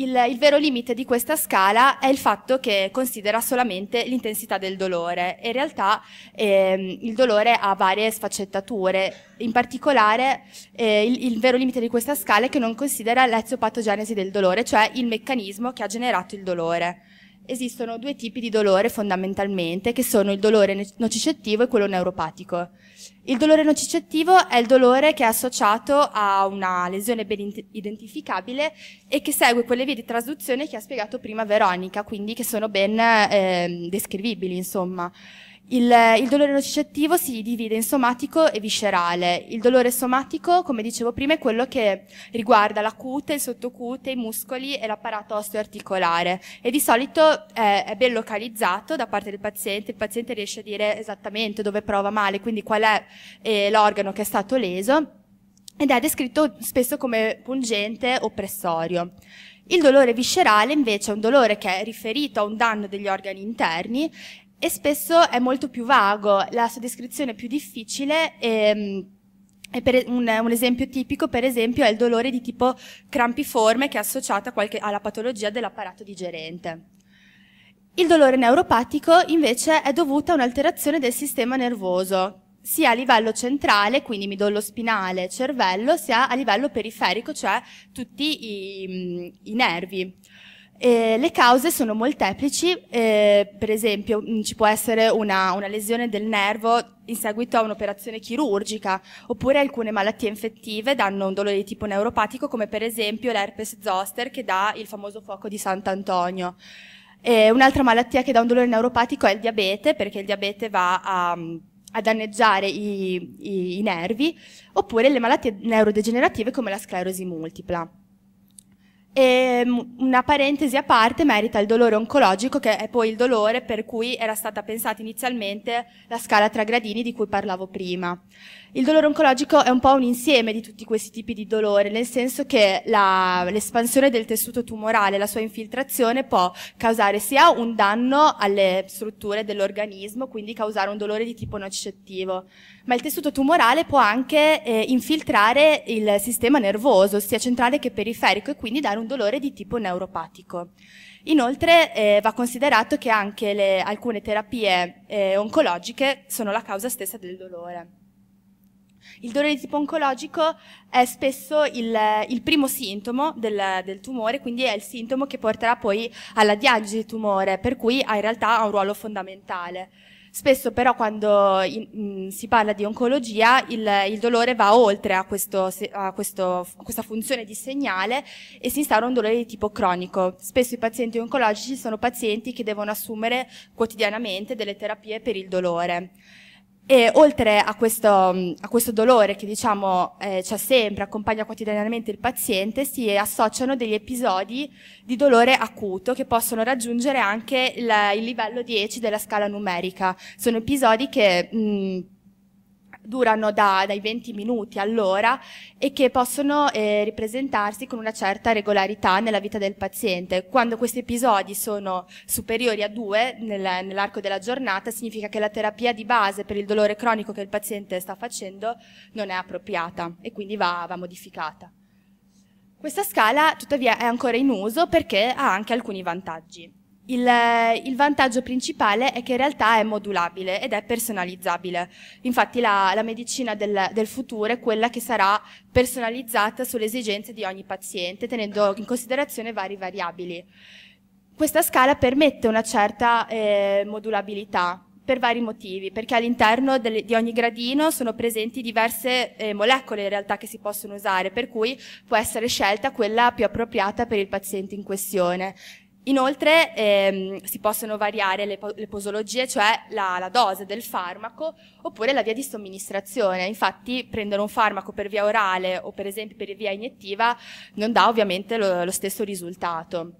Il, il, vero limite di questa scala è il fatto che considera solamente l'intensità del dolore. In realtà ehm, il dolore ha varie sfaccettature, in particolare eh, il, il, vero limite di questa scala è che non considera l'eziopatogenesi del dolore, cioè il meccanismo che ha generato il dolore. Esistono due tipi di dolore fondamentalmente, che sono il dolore nocicettivo e quello neuropatico. Il dolore nocicettivo è il dolore che è associato a una lesione ben identificabile e che segue quelle vie di trasduzione che ha spiegato prima Veronica, quindi che sono ben eh, descrivibili, insomma. Il, il, dolore nocicettivo si divide in somatico e viscerale. Il dolore somatico, come dicevo prima, è quello che riguarda la cute, il sottocute, i muscoli e l'apparato osteoarticolare e di solito eh, è ben localizzato da parte del paziente, il paziente riesce a dire esattamente dove prova male, quindi qual è eh, l'organo che è stato leso ed è descritto spesso come pungente oppressorio. Il dolore viscerale invece è un dolore che è riferito a un danno degli organi interni e spesso è molto più vago, la sua descrizione è più difficile e, ehm, e per, un, un, esempio tipico per esempio è il dolore di tipo crampiforme che è associato qualche, alla patologia dell'apparato digerente. Il dolore neuropatico invece è dovuto a un'alterazione del sistema nervoso, sia a livello centrale, quindi midollo spinale, cervello, sia a livello periferico, cioè tutti i, i nervi. Eh, le cause sono molteplici, eh, per esempio mh, mm, ci può essere una, una, lesione del nervo in seguito a un'operazione chirurgica, oppure alcune malattie infettive danno un dolore di tipo neuropatico, come per esempio l'herpes zoster che dà il famoso fuoco di Sant'Antonio. Eh, un'altra malattia che dà un dolore neuropatico è il diabete, perché il diabete va a, a danneggiare i, i, i nervi, oppure le malattie neurodegenerative come la sclerosi multipla. E ehm, una parentesi a parte merita il dolore oncologico, che è poi il dolore per cui era stata pensata inizialmente la scala tra gradini di cui parlavo prima. Il dolore oncologico è un po' un insieme di tutti questi tipi di dolore, nel senso che la, l'espansione del tessuto tumorale, la sua infiltrazione può causare sia un danno alle strutture dell'organismo, quindi causare un dolore di tipo nocettivo, ma il tessuto tumorale può anche eh, infiltrare il sistema nervoso, sia centrale che periferico, e quindi dare un dolore di tipo neuropatico. Inoltre eh, va considerato che anche le, alcune terapie eh, oncologiche sono la causa stessa del dolore. Il dolore di tipo oncologico è spesso il, il primo sintomo del, del, tumore, quindi è il sintomo che porterà poi alla diagnosi di tumore, per cui in realtà ha un ruolo fondamentale. Spesso però quando in, in, mm, si parla di oncologia il, il dolore va oltre a, questo, a, questo, a, questa funzione di segnale e si instaura un dolore di tipo cronico. Spesso i pazienti oncologici sono pazienti che devono assumere quotidianamente delle terapie per il dolore. E oltre a questo, a questo dolore che diciamo eh, c'è sempre, accompagna quotidianamente il paziente, si associano degli episodi di dolore acuto che possono raggiungere anche il, il livello 10 della scala numerica. Sono episodi che mh, mm, durano da, dai 20 minuti all'ora e che possono eh, ripresentarsi con una certa regolarità nella vita del paziente. Quando questi episodi sono superiori a due nel, nell'arco della giornata significa che la terapia di base per il dolore cronico che il paziente sta facendo non è appropriata e quindi va, va modificata. Questa scala tuttavia è ancora in uso perché ha anche alcuni vantaggi. Il, il, vantaggio principale è che in realtà è modulabile ed è personalizzabile. Infatti la, la medicina del, del, futuro è quella che sarà personalizzata sulle esigenze di ogni paziente, tenendo in considerazione vari variabili. Questa scala permette una certa eh, modulabilità per vari motivi, perché all'interno di ogni gradino sono presenti diverse eh, molecole in realtà che si possono usare, per cui può essere scelta quella più appropriata per il paziente in questione Inoltre ehm, si possono variare le, po- le posologie, cioè la, la, dose del farmaco oppure la via di somministrazione. Infatti prendere un farmaco per via orale o per esempio per via iniettiva non dà ovviamente lo, lo stesso risultato.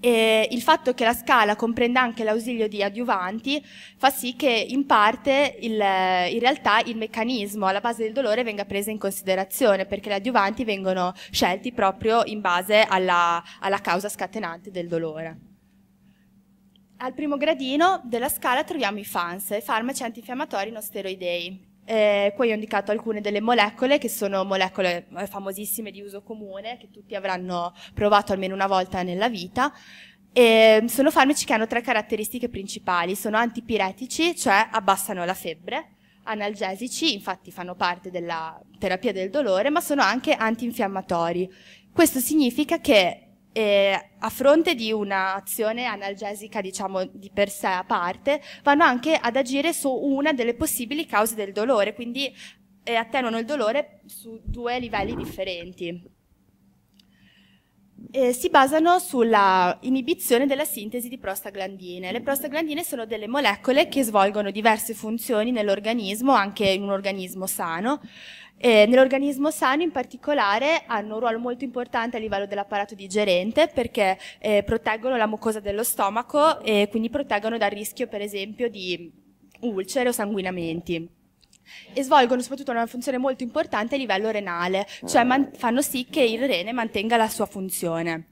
E il fatto che la scala comprenda anche l'ausilio di adiuvanti fa sì che in parte il, in realtà il meccanismo alla base del dolore venga preso in considerazione perché gli adiuvanti vengono scelti proprio in base alla, alla causa scatenante del dolore. Al primo gradino della scala troviamo i FANS, i farmaci antinfiammatori non steroidei, eh, poi ho indicato alcune delle molecole che sono molecole eh, famosissime di uso comune che tutti avranno provato almeno una volta nella vita. E ehm, sono farmaci che hanno tre caratteristiche principali, sono antipiretici, cioè abbassano la febbre, analgesici, infatti fanno parte della terapia del dolore, ma sono anche antinfiammatori. Questo significa che e a fronte di un'azione analgesica, diciamo, di per sé a parte, vanno anche ad agire su una delle possibili cause del dolore, quindi eh, attenuano il dolore su due livelli differenti. Eh, si basano sulla inibizione della sintesi di prostaglandine. Le prostaglandine sono delle molecole che svolgono diverse funzioni nell'organismo, anche in un organismo sano, eh, nell'organismo sano in particolare hanno un ruolo molto importante a livello dell'apparato digerente perché eh, proteggono la mucosa dello stomaco e quindi proteggono dal rischio per esempio di ulcere o sanguinamenti e svolgono soprattutto una funzione molto importante a livello renale, cioè fanno sì che il rene mantenga la sua funzione.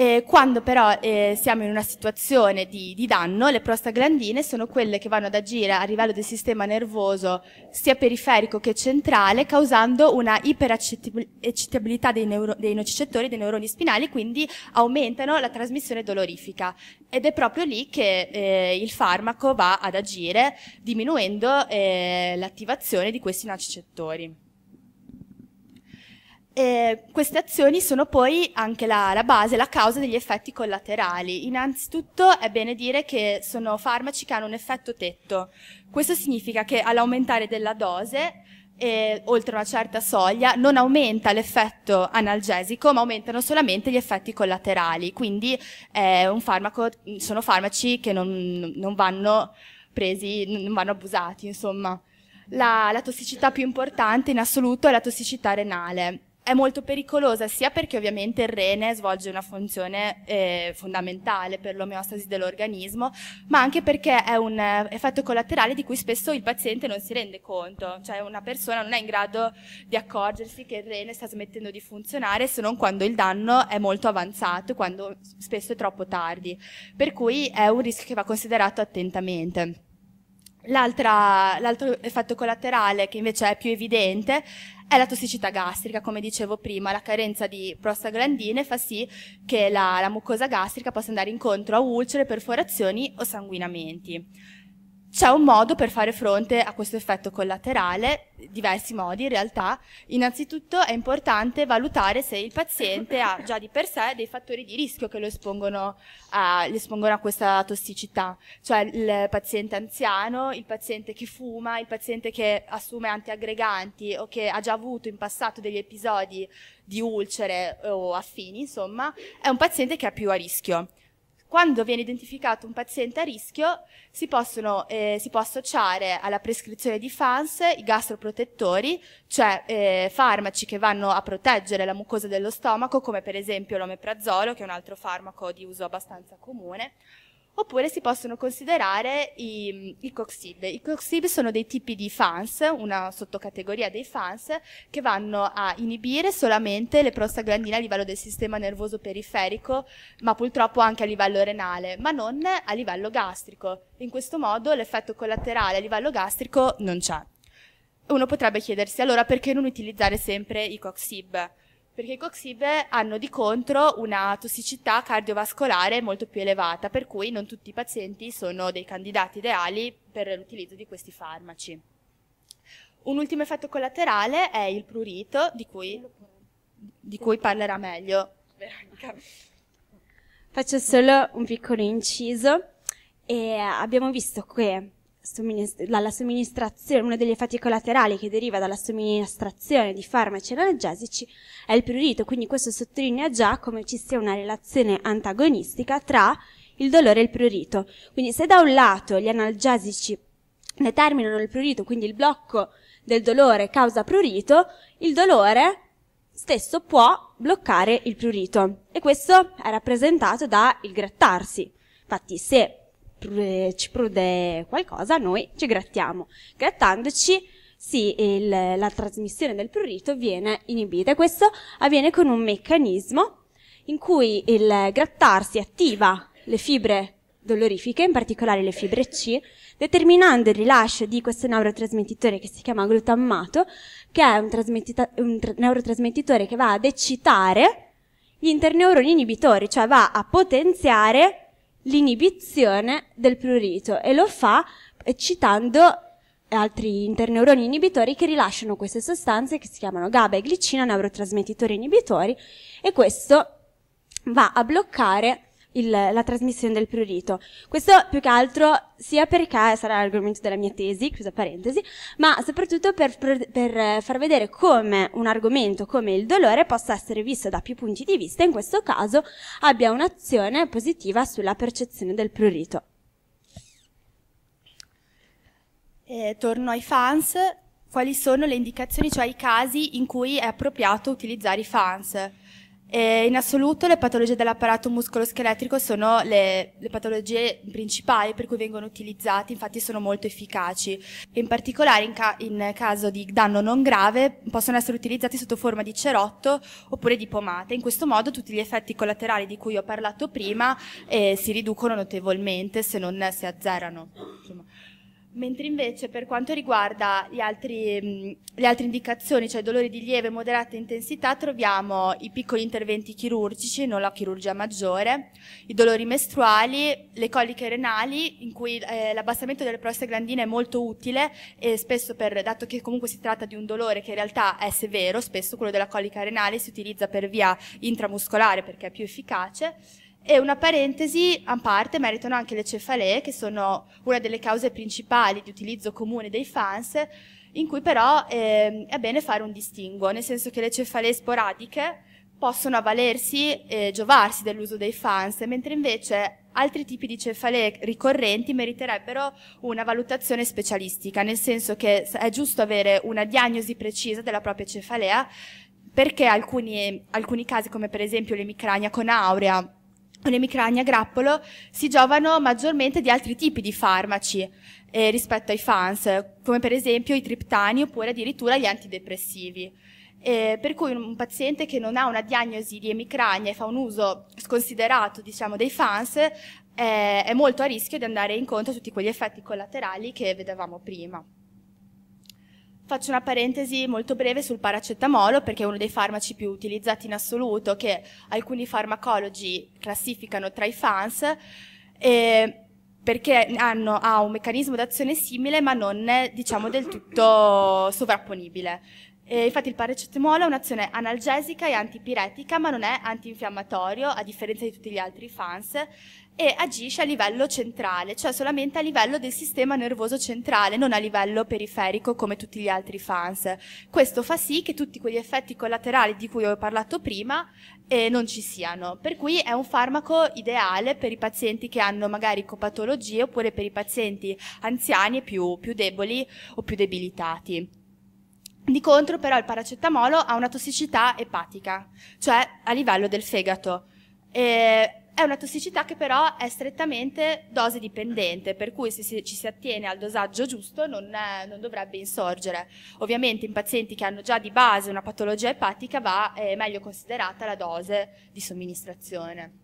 Eh, quando però eh, siamo in una situazione di, di, danno, le prostaglandine sono quelle che vanno ad agire a livello del sistema nervoso sia periferico che centrale, causando una iperaccettabilità dei, neuro, dei nocicettori, dei neuroni spinali, quindi aumentano la trasmissione dolorifica. Ed è proprio lì che eh, il farmaco va ad agire, diminuendo eh, l'attivazione di questi nocicettori. Eh, queste azioni sono poi anche la, la, base, la causa degli effetti collaterali. Innanzitutto è bene dire che sono farmaci che hanno un effetto tetto. Questo significa che all'aumentare della dose, eh, oltre una certa soglia, non aumenta l'effetto analgesico, ma aumentano solamente gli effetti collaterali. Quindi eh, farmaco, sono farmaci che non, non vanno presi, non vanno abusati, insomma. La, la tossicità più importante in assoluto è la tossicità renale è molto pericolosa sia perché ovviamente il rene svolge una funzione eh, fondamentale per l'omeostasi dell'organismo, ma anche perché è un eh, effetto collaterale di cui spesso il paziente non si rende conto, cioè una persona non è in grado di accorgersi che il rene sta smettendo di funzionare se non quando il danno è molto avanzato, quando spesso è troppo tardi, per cui è un rischio che va considerato attentamente. L'altro effetto collaterale che invece è più evidente è la tossicità gastrica, come dicevo prima, la carenza di prostaglandine fa sì che la, la mucosa gastrica possa andare incontro a ulcere, perforazioni o sanguinamenti. C'è un modo per fare fronte a questo effetto collaterale, diversi modi in realtà. Innanzitutto è importante valutare se il paziente ha già di per sé dei fattori di rischio che lo espongono a, espongono a questa tossicità, cioè il paziente anziano, il paziente che fuma, il paziente che assume antiaggreganti o che ha già avuto in passato degli episodi di ulcere o affini, insomma, è un paziente che ha più a rischio. Quando viene identificato un paziente a rischio si, possono, eh, si può associare alla prescrizione di FANS i gastroprotettori, cioè eh, farmaci che vanno a proteggere la mucosa dello stomaco, come per esempio l'omeprazolo, che è un altro farmaco di uso abbastanza comune, Oppure si possono considerare i, mm, i coxib. I coxib sono dei tipi di fans, una sottocategoria dei fans, che vanno a inibire solamente le prostaglandine a livello del sistema nervoso periferico, ma purtroppo anche a livello renale, ma non a livello gastrico. In questo modo l'effetto collaterale a livello gastrico non c'è uno potrebbe chiedersi allora perché non utilizzare sempre i coxib? perché i coxibe hanno di contro una tossicità cardiovascolare molto più elevata, per cui non tutti i pazienti sono dei candidati ideali per l'utilizzo di questi farmaci. Un ultimo effetto collaterale è il prurito, di cui, di cui parlerà meglio Veronica. Faccio solo un piccolo inciso. E abbiamo visto che dalla somministrazione, uno degli effetti collaterali che deriva dalla somministrazione di farmaci analgesici è il prurito, quindi questo sottolinea già come ci sia una relazione antagonistica tra il dolore e il prurito. Quindi se da un lato gli analgesici determinano il prurito, quindi il blocco del dolore causa prurito, il dolore stesso può bloccare il prurito e questo è rappresentato dal grattarsi. Infatti se ci prude qualcosa, noi ci grattiamo. Grattandoci, sì, il, la trasmissione del prurito viene inibita. Questo avviene con un meccanismo in cui il grattarsi attiva le fibre dolorifiche, in particolare le fibre C, determinando il rilascio di questo neurotrasmettitore che si chiama glutammato, che è un, un neurotrasmettitore che va ad eccitare gli interneuroni inibitori, cioè va a potenziare l'inibizione del prurito e lo fa eh, citando altri interneuroni inibitori che rilasciano queste sostanze che si chiamano GABA e glicina, neurotrasmettitori inibitori, e questo va a bloccare il, la trasmissione del prurito. Questo più che altro sia perché sarà l'argomento della mia tesi, chiusa parentesi, ma soprattutto per, per far vedere come un argomento come il dolore possa essere visto da più punti di vista, in questo caso abbia un'azione positiva sulla percezione del prurito. Eh, torno ai fans, quali sono le indicazioni, cioè i casi in cui è appropriato utilizzare i fans? E in assoluto le patologie dell'apparato muscoloscheletrico sono le, le, patologie principali per cui vengono utilizzate, infatti sono molto efficaci. In particolare in, ca- in, caso di danno non grave possono essere utilizzati sotto forma di cerotto oppure di pomata. In questo modo tutti gli effetti collaterali di cui ho parlato prima eh, si riducono notevolmente se non si azzerano. Insomma. Mentre invece per quanto riguarda altri, mm, le altre indicazioni, cioè dolori di lieve e moderata intensità, troviamo i piccoli interventi chirurgici, non la chirurgia maggiore, i dolori mestruali, le coliche renali, in cui eh, l'abbassamento delle prostaglandine è molto utile, e spesso per, dato che comunque si tratta di un dolore che in realtà è severo, spesso quello della colica renale si utilizza per via intramuscolare perché è più efficace e una parentesi, a parte, meritano anche le cefalee, che sono una delle cause principali di utilizzo comune dei fans, in cui però eh, è bene fare un distinguo, nel senso che le cefalee sporadiche possono avvalersi e giovarsi dell'uso dei fans, mentre invece altri tipi di cefalee ricorrenti meriterebbero una valutazione specialistica, nel senso che è giusto avere una diagnosi precisa della propria cefalea, perché alcuni, alcuni casi, come per esempio l'emicrania con aurea, l'emicrania a grappolo si giovano maggiormente di altri tipi di farmaci eh, rispetto ai fans, come per esempio i triptani oppure addirittura gli antidepressivi. Eh, per cui un paziente che non ha una diagnosi di emicrania e fa un uso sconsiderato diciamo, dei fans eh, è molto a rischio di andare incontro a tutti quegli effetti collaterali che vedevamo prima. Faccio una parentesi molto breve sul paracetamolo perché è uno dei farmaci più utilizzati in assoluto che alcuni farmacologi classificano tra i fans eh, perché hanno, ha un meccanismo d'azione simile ma non è diciamo, del tutto sovrapponibile. E infatti il paracetamolo ha un'azione analgesica e antipiretica, ma non è antinfiammatorio, a differenza di tutti gli altri fans, e agisce a livello centrale, cioè solamente a livello del sistema nervoso centrale, non a livello periferico come tutti gli altri fans. Questo fa sì che tutti quegli effetti collaterali di cui ho parlato prima eh, non ci siano, per cui è un farmaco ideale per i pazienti che hanno magari copatologie oppure per i pazienti anziani e più, più deboli o più debilitati. Di contro però il paracetamolo ha una tossicità epatica, cioè a livello del fegato. E è una tossicità che però è strettamente dose dipendente, per cui se ci si attiene al dosaggio giusto non, eh, non, dovrebbe insorgere. Ovviamente in pazienti che hanno già di base una patologia epatica va eh, meglio considerata la dose di somministrazione.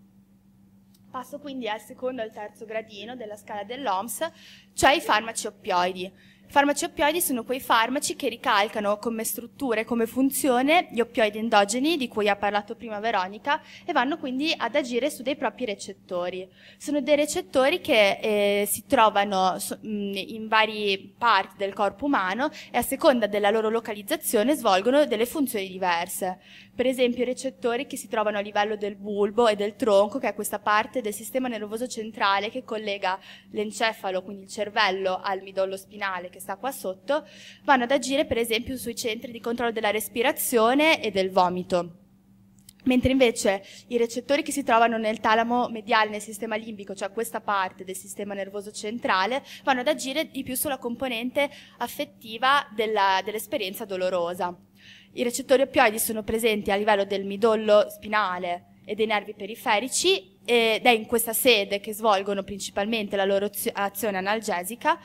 Passo quindi al secondo e al terzo gradino della scala dell'OMS, cioè i farmaci oppioidi. Farmaci oppioidi sono quei farmaci che ricalcano come struttura e come funzione gli oppioidi endogeni di cui ha parlato prima Veronica e vanno quindi ad agire su dei propri recettori. Sono dei recettori che eh, si trovano in varie parti del corpo umano e a seconda della loro localizzazione svolgono delle funzioni diverse per esempio i recettori che si trovano a livello del bulbo e del tronco, che è questa parte del sistema nervoso centrale che collega l'encefalo, quindi il cervello, al midollo spinale che sta qua sotto, vanno ad agire per esempio sui centri di controllo della respirazione e del vomito mentre invece i recettori che si trovano nel talamo mediale, nel sistema limbico, cioè questa parte del sistema nervoso centrale, vanno ad agire di più sulla componente affettiva dell'esperienza dolorosa. I recettori oppioidi sono presenti a livello del midollo spinale e dei nervi periferici ed è in questa sede che svolgono principalmente la loro azione analgesica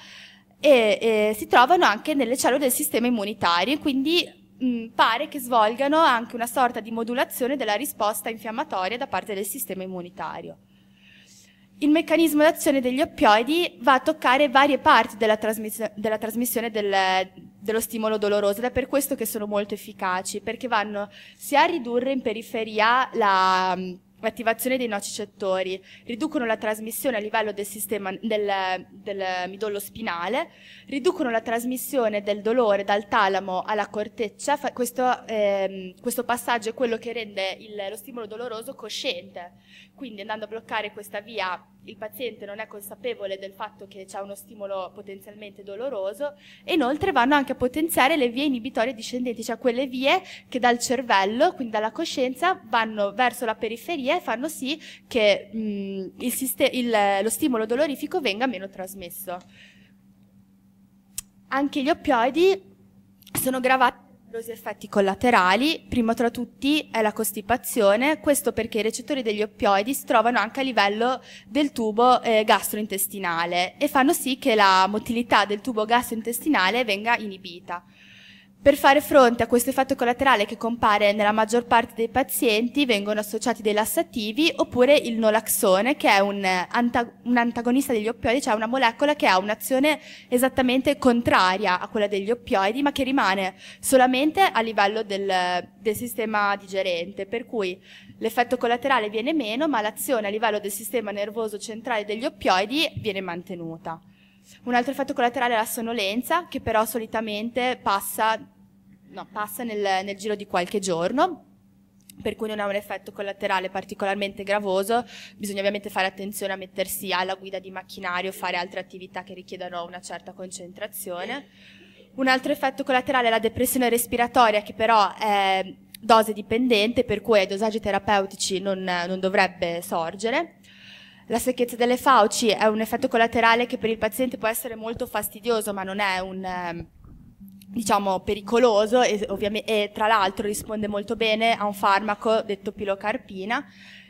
e, e si trovano anche nelle cellule del sistema immunitario, e quindi mh, pare che svolgano anche una sorta di modulazione della risposta infiammatoria da parte del sistema immunitario il meccanismo d'azione degli oppioidi va a toccare varie parti della, trasmiss- della trasmissione del, dello stimolo doloroso ed è per questo che sono molto efficaci, perché vanno sia a ridurre in periferia la, l'attivazione dei nocicettori, riducono la trasmissione a livello del sistema del, del midollo spinale, riducono la trasmissione del dolore dal talamo alla corteccia. Fa, questo, ehm, questo, passaggio è quello che rende il, lo stimolo doloroso cosciente, quindi andando a bloccare questa via il paziente non è consapevole del fatto che c'è uno stimolo potenzialmente doloroso e inoltre vanno anche a potenziare le vie inibitorie discendenti, cioè quelle vie che dal cervello, quindi dalla coscienza, vanno verso la periferia e fanno sì che mh, mm, il siste- il, lo stimolo dolorifico venga meno trasmesso. Anche gli oppioidi sono gravati pericolosi effetti collaterali, primo tra tutti è la costipazione, questo perché i recettori degli oppioidi si trovano anche a livello del tubo eh, gastrointestinale e fanno sì che la motilità del tubo gastrointestinale venga inibita. Per fare fronte a questo effetto collaterale che compare nella maggior parte dei pazienti vengono associati dei lassativi oppure il nolaxone che è un, anta un antagonista degli oppioidi, cioè una molecola che ha un'azione esattamente contraria a quella degli oppioidi ma che rimane solamente a livello del, del sistema digerente, per cui l'effetto collaterale viene meno ma l'azione a livello del sistema nervoso centrale degli oppioidi viene mantenuta. Un altro effetto collaterale è la sonnolenza, che però solitamente passa, no, passa nel, nel giro di qualche giorno per cui non ha un effetto collaterale particolarmente gravoso, bisogna ovviamente fare attenzione a mettersi alla guida di macchinario, fare altre attività che richiedano una certa concentrazione. Un altro effetto collaterale è la depressione respiratoria che però è dose dipendente, per cui ai dosaggi terapeutici non, non dovrebbe sorgere. La secchezza delle fauci è un effetto collaterale che per il paziente può essere molto fastidioso, ma non è un ehm, diciamo pericoloso e, e tra l'altro risponde molto bene a un farmaco detto pilocarpina.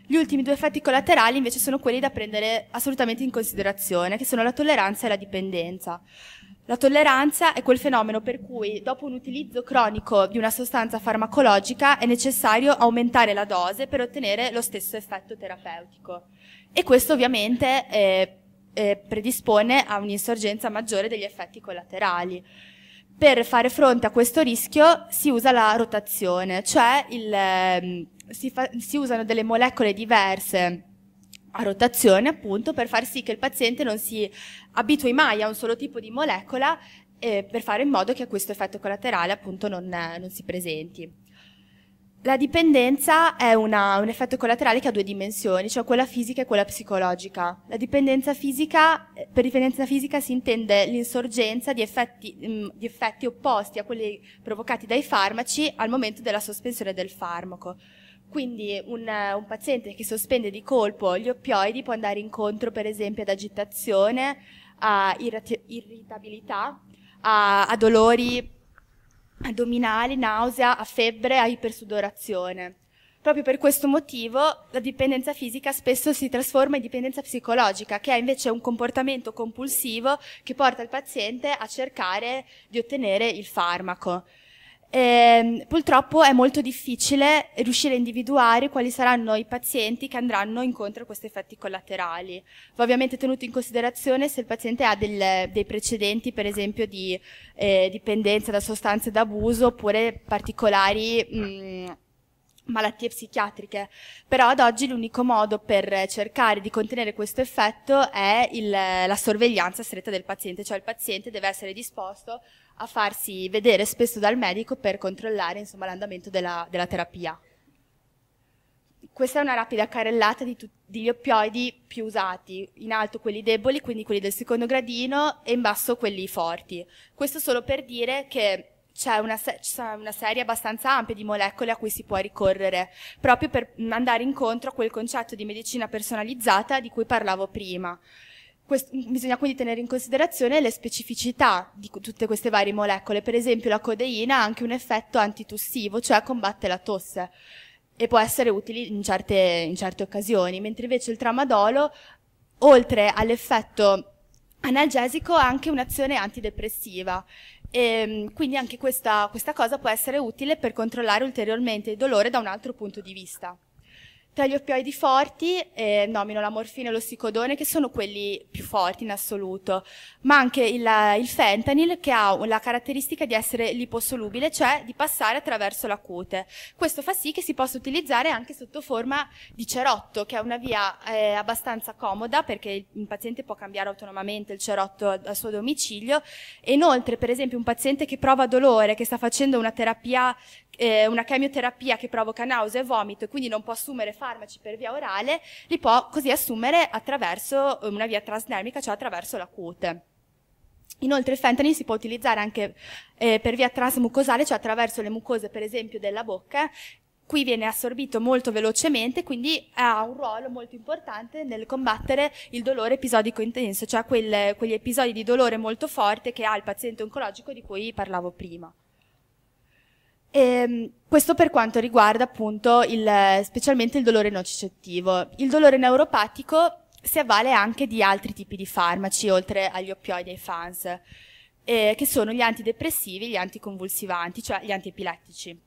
Gli ultimi due effetti collaterali invece sono quelli da prendere assolutamente in considerazione, che sono la tolleranza e la dipendenza. La tolleranza è quel fenomeno per cui dopo un utilizzo cronico di una sostanza farmacologica è necessario aumentare la dose per ottenere lo stesso effetto terapeutico. E questo ovviamente eh, eh, predispone a un'insorgenza maggiore degli effetti collaterali. Per fare fronte a questo rischio si usa la rotazione, cioè il, ehm, si, fa, si usano delle molecole diverse a rotazione appunto per far sì che il paziente non si abitui mai a un solo tipo di molecola eh, per fare in modo che questo effetto collaterale appunto non, non si presenti. La dipendenza è una, un effetto collaterale che ha due dimensioni, cioè quella fisica e quella psicologica. La dipendenza fisica, eh, per dipendenza fisica si intende l'insorgenza di effetti, mm, di effetti opposti a quelli provocati dai farmaci al momento della sospensione del farmaco. Quindi un, eh, un, paziente che sospende di colpo gli oppioidi può andare incontro per esempio ad agitazione, a irritabilità, a, a dolori addominali, nausea, a febbre, a ipersudorazione. Proprio per questo motivo la dipendenza fisica spesso si trasforma in dipendenza psicologica, che è invece un comportamento compulsivo che porta il paziente a cercare di ottenere il farmaco. Eh, purtroppo è molto difficile riuscire a individuare quali saranno i pazienti che andranno incontro a questi effetti collaterali. Va ovviamente tenuto in considerazione se il paziente ha del, dei precedenti, per esempio, di eh, dipendenza da sostanze d'abuso oppure particolari mh, mm, malattie psichiatriche. Però ad oggi l'unico modo per cercare di contenere questo effetto è il, la sorveglianza stretta del paziente, cioè il paziente deve essere disposto a farsi vedere spesso dal medico per controllare insomma, l'andamento della, della, terapia. Questa è una rapida carrellata di tutti gli oppioidi più usati, in alto quelli deboli, quindi quelli del secondo gradino, e in basso quelli forti. Questo solo per dire che c'è una, se- c'è una, serie abbastanza ampia di molecole a cui si può ricorrere, proprio per andare incontro a quel concetto di medicina personalizzata di cui parlavo prima. Quest- bisogna quindi tenere in considerazione le specificità di cu- tutte queste varie molecole. Per esempio, la codeina ha anche un effetto antitussivo, cioè combatte la tosse e può essere utile in certe, in certe occasioni, mentre invece il tramadolo, oltre all'effetto analgesico, ha anche un'azione antidepressiva. E, ehm, quindi anche questa, questa cosa può essere utile per controllare ulteriormente il dolore da un altro punto di vista. Tra gli oppioidi forti eh, nomino la morfina e lo psicodone che sono quelli più forti in assoluto, ma anche il, il fentanyl che ha la caratteristica di essere liposolubile, cioè di passare attraverso la cute. Questo fa sì che si possa utilizzare anche sotto forma di cerotto, che è una via eh, abbastanza comoda perché il, il, paziente può cambiare autonomamente il cerotto al, a suo domicilio. E inoltre, per esempio, un paziente che prova dolore, che sta facendo una terapia eh, una chemioterapia che provoca nausea e vomito e quindi non può assumere farmaci per via orale, li può così assumere attraverso um, una via transdermica, cioè attraverso la cute. Inoltre il fentanyl si può utilizzare anche eh, per via transmucosale, cioè attraverso le mucose per esempio della bocca, qui viene assorbito molto velocemente, quindi ha un ruolo molto importante nel combattere il dolore episodico intenso, cioè quel, quegli episodi di dolore molto forte che ha il paziente oncologico di cui parlavo prima. Ehm, questo per quanto riguarda appunto il, specialmente il dolore nocicettivo. Il dolore neuropatico si avvale anche di altri tipi di farmaci, oltre agli oppioidi e ai fans, eh, che sono gli antidepressivi, gli anticonvulsivanti, cioè gli antiepilettici.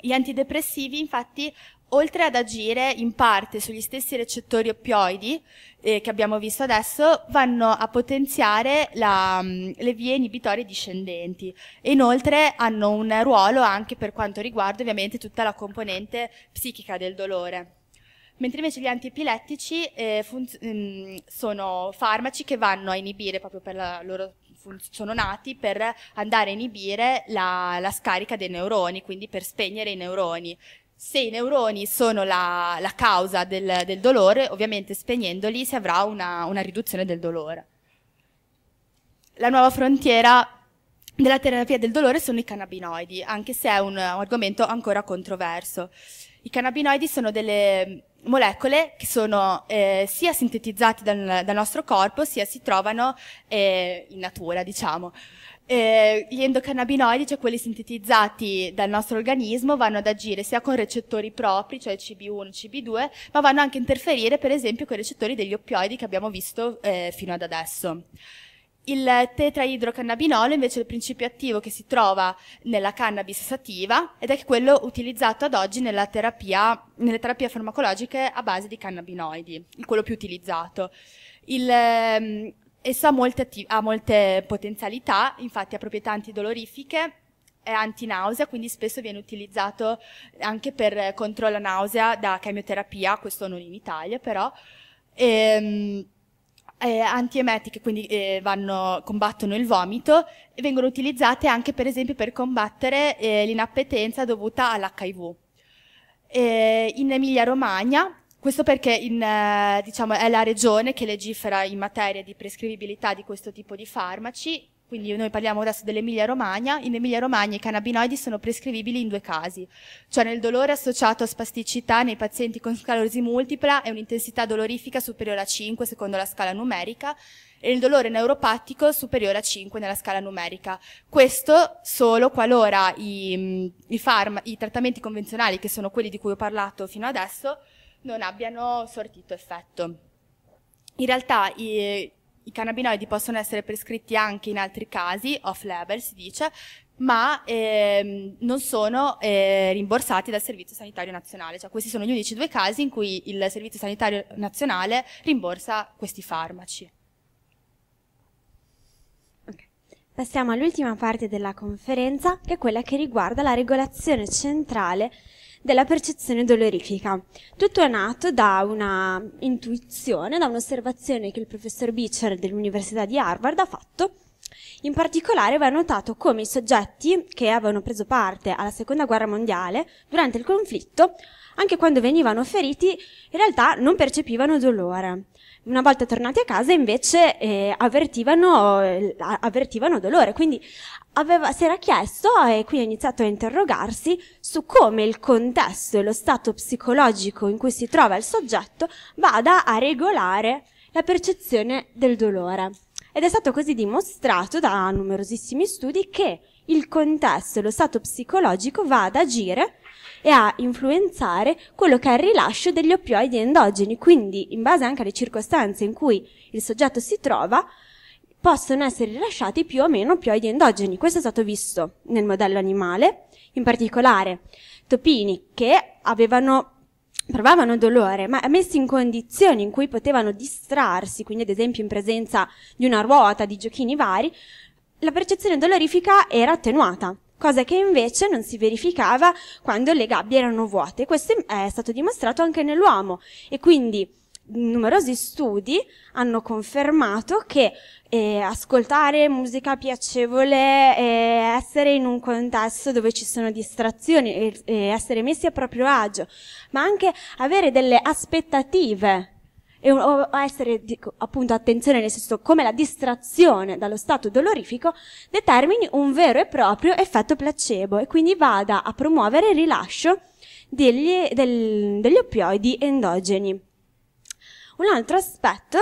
Gli antidepressivi infatti oltre ad agire in parte sugli stessi recettori oppioidi eh, che abbiamo visto adesso, vanno a potenziare la, mm, le vie inibitorie discendenti e inoltre hanno un ruolo anche per quanto riguarda ovviamente tutta la componente psichica del dolore mentre invece gli antiepilettici eh, funz- ehm, sono farmaci che vanno a inibire proprio per la loro sono nati per andare a inibire la, la scarica dei neuroni, quindi per spegnere i neuroni se i neuroni sono la, la causa del, del, dolore, ovviamente spegnendoli si avrà una, una, riduzione del dolore. La nuova frontiera della terapia del dolore sono i cannabinoidi, anche se è un, un argomento ancora controverso. I cannabinoidi sono delle molecole che sono eh, sia sintetizzate dal, dal, nostro corpo sia si trovano eh, in natura, diciamo. Eh, gli endocannabinoidi, cioè quelli sintetizzati dal nostro organismo, vanno ad agire sia con recettori propri, cioè CB1, CB2, ma vanno anche a interferire per esempio con i recettori degli oppioidi che abbiamo visto eh, fino ad adesso. Il tetraidrocannabinolo invece è il principio attivo che si trova nella cannabis sativa ed è quello utilizzato ad oggi nella terapia, nelle terapie farmacologiche a base di cannabinoidi, quello più utilizzato. Il, ehm, esso ha molte, atti- ha molte potenzialità, infatti ha proprietà antidolorifiche, è antinausea, quindi spesso viene utilizzato anche per controllo nausea da chemioterapia, questo non in Italia però. Ehm, eh, antiemetiche, quindi eh, vanno, combattono il vomito, e vengono utilizzate anche per esempio per combattere eh, l'inappetenza dovuta all'HIV. Eh, in Emilia-Romagna, questo perché in, eh, diciamo, è la regione che legifera in materia di prescrivibilità di questo tipo di farmaci, quindi noi parliamo adesso dell'Emilia Romagna, in Emilia Romagna i cannabinoidi sono prescrivibili in due casi, cioè nel dolore associato a spasticità nei pazienti con sclerosi multipla e un'intensità dolorifica superiore a 5 secondo la scala numerica e il dolore neuropatico superiore a 5 nella scala numerica. Questo solo qualora i, mm, i, farma, i trattamenti convenzionali, che sono quelli di cui ho parlato fino adesso, non abbiano sortito effetto. In realtà i, i cannabinoidi possono essere prescritti anche in altri casi, off-label si dice, ma ehm, non sono eh, rimborsati dal Servizio Sanitario Nazionale, cioè questi sono gli unici due casi in cui il Servizio Sanitario Nazionale rimborsa questi farmaci. Passiamo all'ultima parte della conferenza, che è quella che riguarda la regolazione centrale della percezione dolorifica. Tutto è nato da una intuizione, da un'osservazione che il professor Beecher dell'Università di Harvard ha fatto in particolare aveva notato come i soggetti che avevano preso parte alla seconda guerra mondiale durante il conflitto, anche quando venivano feriti, in realtà non percepivano dolore. Una volta tornati a casa invece eh, avvertivano, eh, avvertivano, dolore, quindi aveva, si era chiesto e quindi ha iniziato a interrogarsi su come il contesto e lo stato psicologico in cui si trova il soggetto vada a regolare la percezione del dolore. Ed è stato così dimostrato da numerosissimi studi che il contesto e lo stato psicologico va ad agire e a influenzare quello che è il rilascio degli opioidi endogeni, quindi in base anche alle circostanze in cui il soggetto si trova, possono essere rilasciati più o meno pioidi endogeni. Questo è stato visto nel modello animale, in particolare topini che avevano provavano dolore, ma messi in condizioni in cui potevano distrarsi, quindi ad esempio in presenza di una ruota, di giochini vari, la percezione dolorifica era attenuata, cosa che invece non si verificava quando le gabbie erano vuote. Questo è stato dimostrato anche nell'uomo e quindi numerosi studi hanno confermato che eh, ascoltare musica piacevole, eh, essere in un contesto dove ci sono distrazioni, eh, essere messi a proprio agio, ma anche avere delle aspettative e o essere dico, appunto attenzione nel senso come la distrazione dallo stato dolorifico determini un vero e proprio effetto placebo e quindi vada a promuovere il rilascio degli, del, degli oppioidi endogeni. Un altro aspetto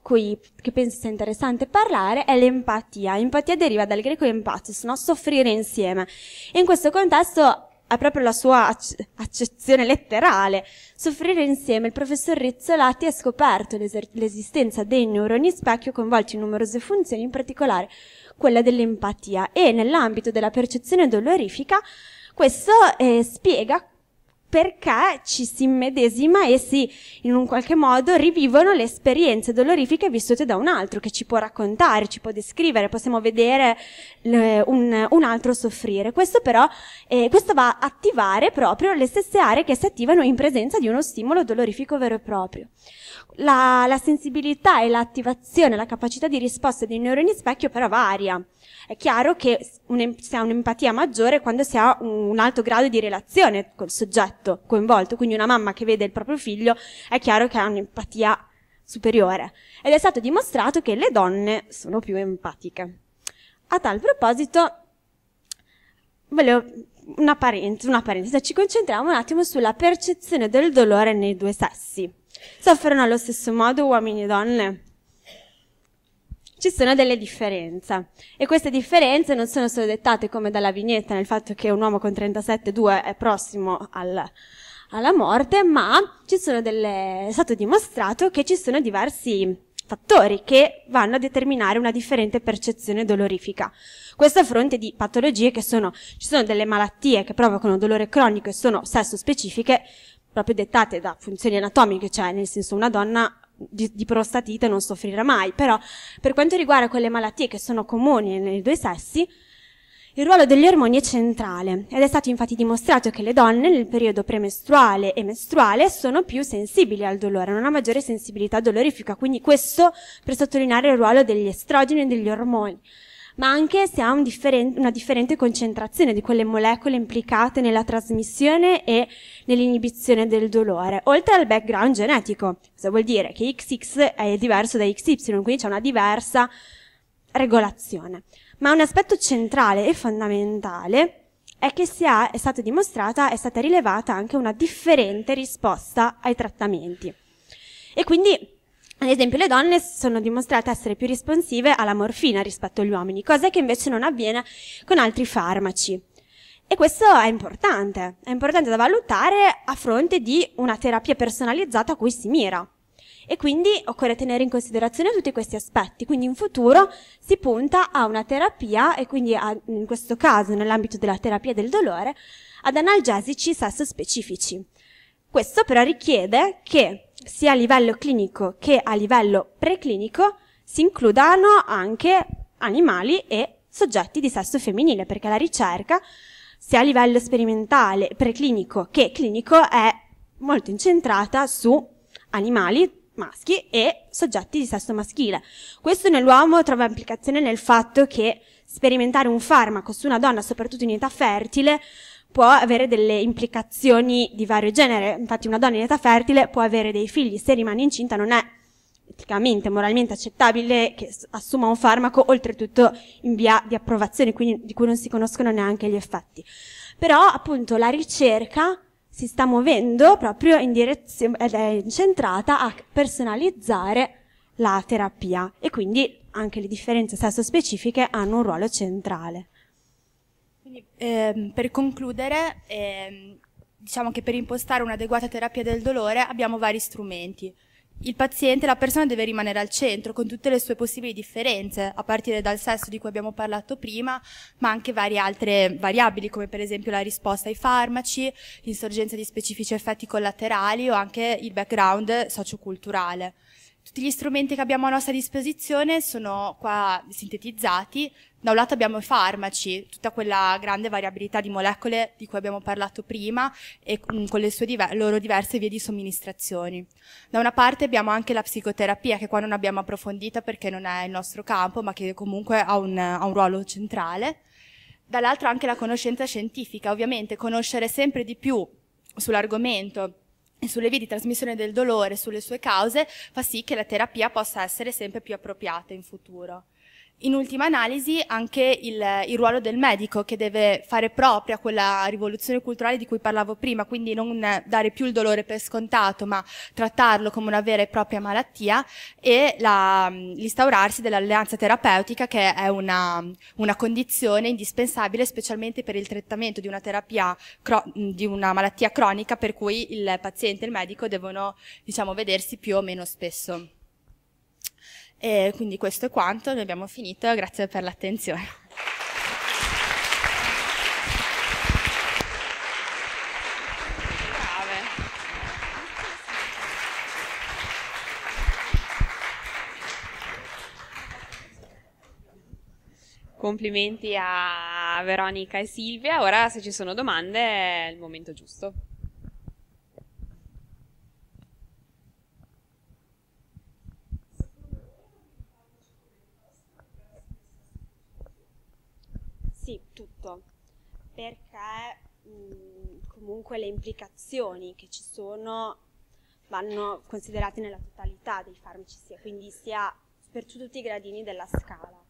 cui, che penso sia interessante parlare è l'empatia. Empatia deriva dal greco empathos, no? soffrire insieme. E in questo contesto ha proprio la sua ac- accezione letterale. Soffrire insieme, il professor Rizzolatti ha scoperto l'esistenza dei neuroni specchio coinvolti in numerose funzioni, in particolare quella dell'empatia. E nell'ambito della percezione dolorifica, questo eh, spiega perché ci si immedesima e si, in un qualche modo, rivivono le esperienze dolorifiche vissute da un altro che ci può raccontare, ci può descrivere, possiamo vedere le, un, un, altro soffrire. Questo però, eh, questo va a attivare proprio le stesse aree che si attivano in presenza di uno stimolo dolorifico vero e proprio la, la sensibilità e l'attivazione, la capacità di risposta dei neuroni specchio però varia. È chiaro che un, si ha un'empatia maggiore quando si ha un alto grado di relazione col soggetto coinvolto, quindi una mamma che vede il proprio figlio è chiaro che ha un'empatia superiore ed è stato dimostrato che le donne sono più empatiche. A tal proposito, volevo una parentesi, una parentesi, ci concentriamo un attimo sulla percezione del dolore nei due sessi. Soffrono allo stesso modo uomini e donne? Ci sono delle differenze e queste differenze non sono solo dettate come dalla vignetta nel fatto che un uomo con 37,2 è prossimo al, alla morte, ma delle, è stato dimostrato che ci sono diversi fattori che vanno a determinare una differente percezione dolorifica. Questo a fronte di patologie che sono, ci sono delle malattie che provocano dolore cronico e sono sesso specifiche, proprio dettate da funzioni anatomiche, cioè nel senso una donna di, di, prostatite non soffrirà mai, però per quanto riguarda quelle malattie che sono comuni nei due sessi, il ruolo degli ormoni è centrale ed è stato infatti dimostrato che le donne nel periodo premestruale e mestruale sono più sensibili al dolore, hanno una maggiore sensibilità dolorifica, quindi questo per sottolineare il ruolo degli estrogeni e degli ormoni ma anche se ha un differen- una differente concentrazione di quelle molecole implicate nella trasmissione e nell'inibizione del dolore, oltre al background genetico. Cosa vuol dire? Che XX è diverso da XY, quindi c'è una diversa regolazione. Ma un aspetto centrale e fondamentale è che si ha, è stata dimostrata, è stata rilevata anche una differente risposta ai trattamenti. E quindi ad esempio, le donne sono dimostrate essere più responsive alla morfina rispetto agli uomini, cosa che invece non avviene con altri farmaci. E questo è importante, è importante da valutare a fronte di una terapia personalizzata a cui si mira. E quindi occorre tenere in considerazione tutti questi aspetti. Quindi in futuro si punta a una terapia, e quindi a, in questo caso nell'ambito della terapia del dolore, ad analgesici sesso specifici. Questo però richiede che sia a livello clinico che a livello preclinico si includano anche animali e soggetti di sesso femminile, perché la ricerca, sia a livello sperimentale, preclinico che clinico, è molto incentrata su animali maschi e soggetti di sesso maschile. Questo nell'uomo trova implicazione nel fatto che sperimentare un farmaco su una donna, soprattutto in età fertile, può avere delle implicazioni di vario genere. Infatti una donna in età fertile può avere dei figli, se rimane incinta non è eticamente, moralmente accettabile che assuma un farmaco, oltretutto in via di approvazione, quindi di cui non si conoscono neanche gli effetti. Però appunto la ricerca si sta muovendo proprio in direzione, ed è incentrata a personalizzare la terapia e quindi anche le differenze sesso specifiche hanno un ruolo centrale. Quindi, ehm, per concludere, ehm, diciamo che per impostare un'adeguata terapia del dolore abbiamo vari strumenti. Il paziente, la persona deve rimanere al centro con tutte le sue possibili differenze, a partire dal sesso di cui abbiamo parlato prima, ma anche varie altre variabili, come per esempio la risposta ai farmaci, l'insorgenza di specifici effetti collaterali o anche il background socioculturale. Tutti gli strumenti che abbiamo a nostra disposizione sono qua sintetizzati da un lato abbiamo i farmaci, tutta quella grande variabilità di molecole di cui abbiamo parlato prima e mm, con le sue diver- loro diverse vie di somministrazioni. Da una parte abbiamo anche la psicoterapia che qua non abbiamo approfondita perché non è il nostro campo ma che comunque ha un, ha un ruolo centrale. Dall'altro anche la conoscenza scientifica, ovviamente conoscere sempre di più sull'argomento e sulle vie di trasmissione del dolore, sulle sue cause, fa sì che la terapia possa essere sempre più appropriata in futuro. In ultima analisi anche il, il, ruolo del medico che deve fare propria quella rivoluzione culturale di cui parlavo prima, quindi non dare più il dolore per scontato, ma trattarlo come una vera e propria malattia e la, l'instaurarsi dell'alleanza terapeutica che è una, una, condizione indispensabile specialmente per il trattamento di una terapia, cro, di una malattia cronica per cui il paziente e il medico devono diciamo, vedersi più o meno spesso. E quindi questo è quanto, ne abbiamo finito, grazie per l'attenzione. Complimenti a Veronica e Silvia. Ora, se ci sono domande, è il momento giusto. perché mh, comunque le implicazioni che ci sono vanno considerate nella totalità dei farmaci, sia, quindi sia per tutti i gradini della scala.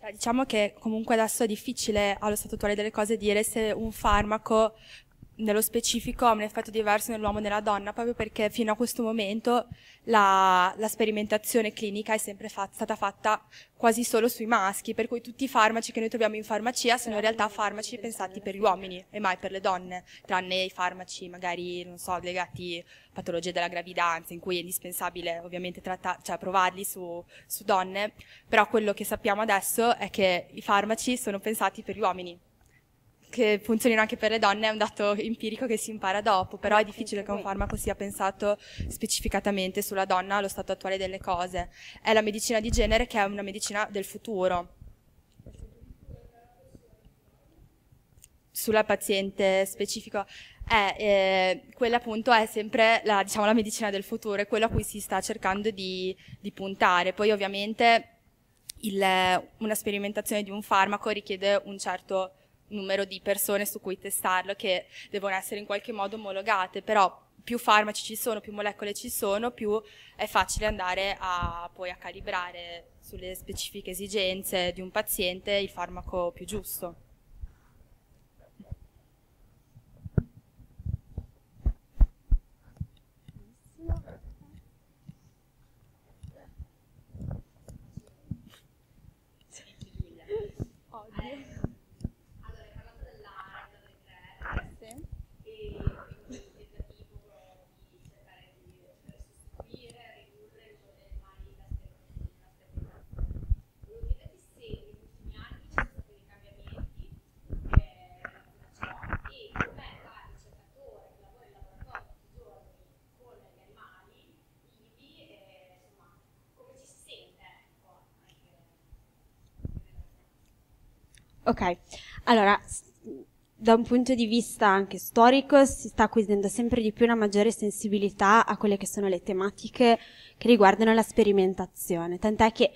Cioè, diciamo che comunque adesso è difficile allo stato attuale delle cose dire se un farmaco nello specifico ha un effetto diverso nell'uomo e nella donna, proprio perché fino a questo momento la, la sperimentazione clinica è sempre fa- stata fatta quasi solo sui maschi, per cui tutti i farmaci che noi troviamo in farmacia sono in realtà farmaci pensati per gli uomini e mai per le donne, tranne i farmaci magari, non so, legati a patologie della gravidanza, in cui è indispensabile ovviamente tratta- cioè, provarli su, su donne, però quello che sappiamo adesso è che i farmaci sono pensati per gli uomini che funzionino anche per le donne è un dato empirico che si impara dopo, però è difficile che un farmaco sia pensato specificatamente sulla donna allo stato attuale delle cose. È la medicina di genere che è una medicina del futuro. Sulla paziente specifico è, eh, quella appunto è sempre la, diciamo, la, medicina del futuro, è quello a cui si sta cercando di, di puntare. Poi ovviamente il, una sperimentazione di un farmaco richiede un certo numero di persone su cui testarlo che devono essere in qualche modo omologate, però più farmaci ci sono, più molecole ci sono, più è facile andare a, poi a calibrare sulle specifiche esigenze di un paziente il farmaco più giusto. Sì, Giulia. Oddio. Ok, allora, da un punto di vista anche storico si sta acquisendo sempre di più una maggiore sensibilità a quelle che sono le tematiche che riguardano la sperimentazione, tant'è che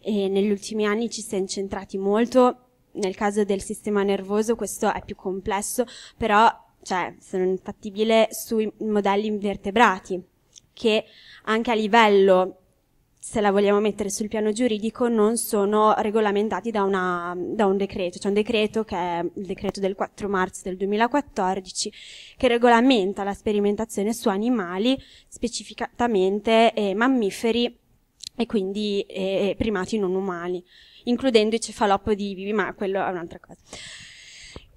eh, negli ultimi anni ci si è incentrati molto, nel caso del sistema nervoso questo è più complesso, però cioè, sono infattibile sui modelli invertebrati, che anche a livello se la vogliamo mettere sul piano giuridico, non sono regolamentati da, una, da un decreto. C'è un decreto che è il decreto del 4 marzo del 2014 che regolamenta la sperimentazione su animali, specificatamente eh, mammiferi e quindi eh, primati non umani, includendo i cefalopodi vivi, ma quello è un'altra cosa.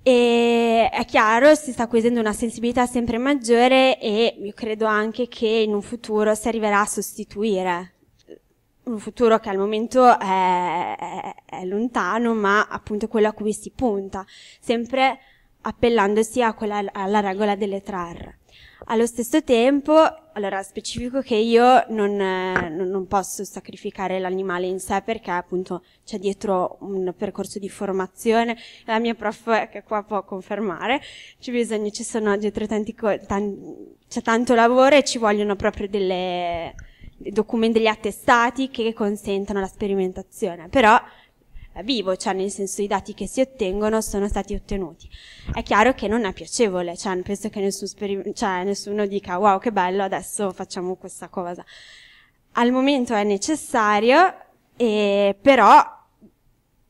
E è chiaro, si sta acquisendo una sensibilità sempre maggiore e io credo anche che in un futuro si arriverà a sostituire un futuro che al momento è, è, è, lontano, ma appunto quello a cui si punta, sempre appellandosi quella, alla regola delle tre Allo stesso tempo, allora specifico che io non, eh, non posso sacrificare l'animale in sé perché appunto c'è dietro un percorso di formazione, la mia prof che qua può confermare, c'è bisogno, ci sono dietro tanti, tan, c'è tanto lavoro e ci vogliono proprio delle, documenti, degli attestati che consentono la sperimentazione, però eh, vivo, cioè nel senso i dati che si ottengono sono stati ottenuti. È chiaro che non è piacevole, cioè penso che nessun cioè, nessuno dica wow che bello adesso facciamo questa cosa. Al momento è necessario, e, però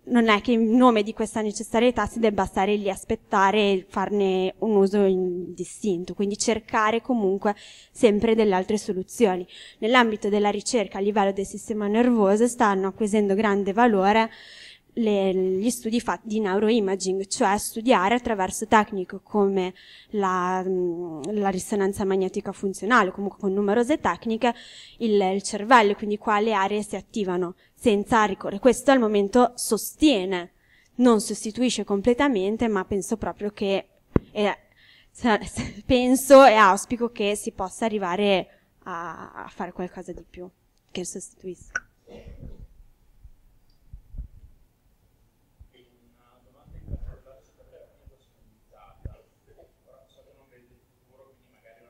non è che in nome di questa necessarietà si debba stare lì a aspettare e farne un uso indistinto, quindi cercare comunque sempre delle altre soluzioni. Nell'ambito della ricerca a livello del sistema nervoso stanno acquisendo grande valore le, gli studi fatti di neuroimaging, cioè studiare attraverso tecniche come la, mm, la risonanza magnetica funzionale, comunque con numerose tecniche, il, il cervello, quindi quale aree si attivano senza ricorrere. Questo al momento sostiene, non sostituisce completamente, ma penso proprio che, eh, penso e auspico che si possa arrivare a, a fare qualcosa di più che sostituisca.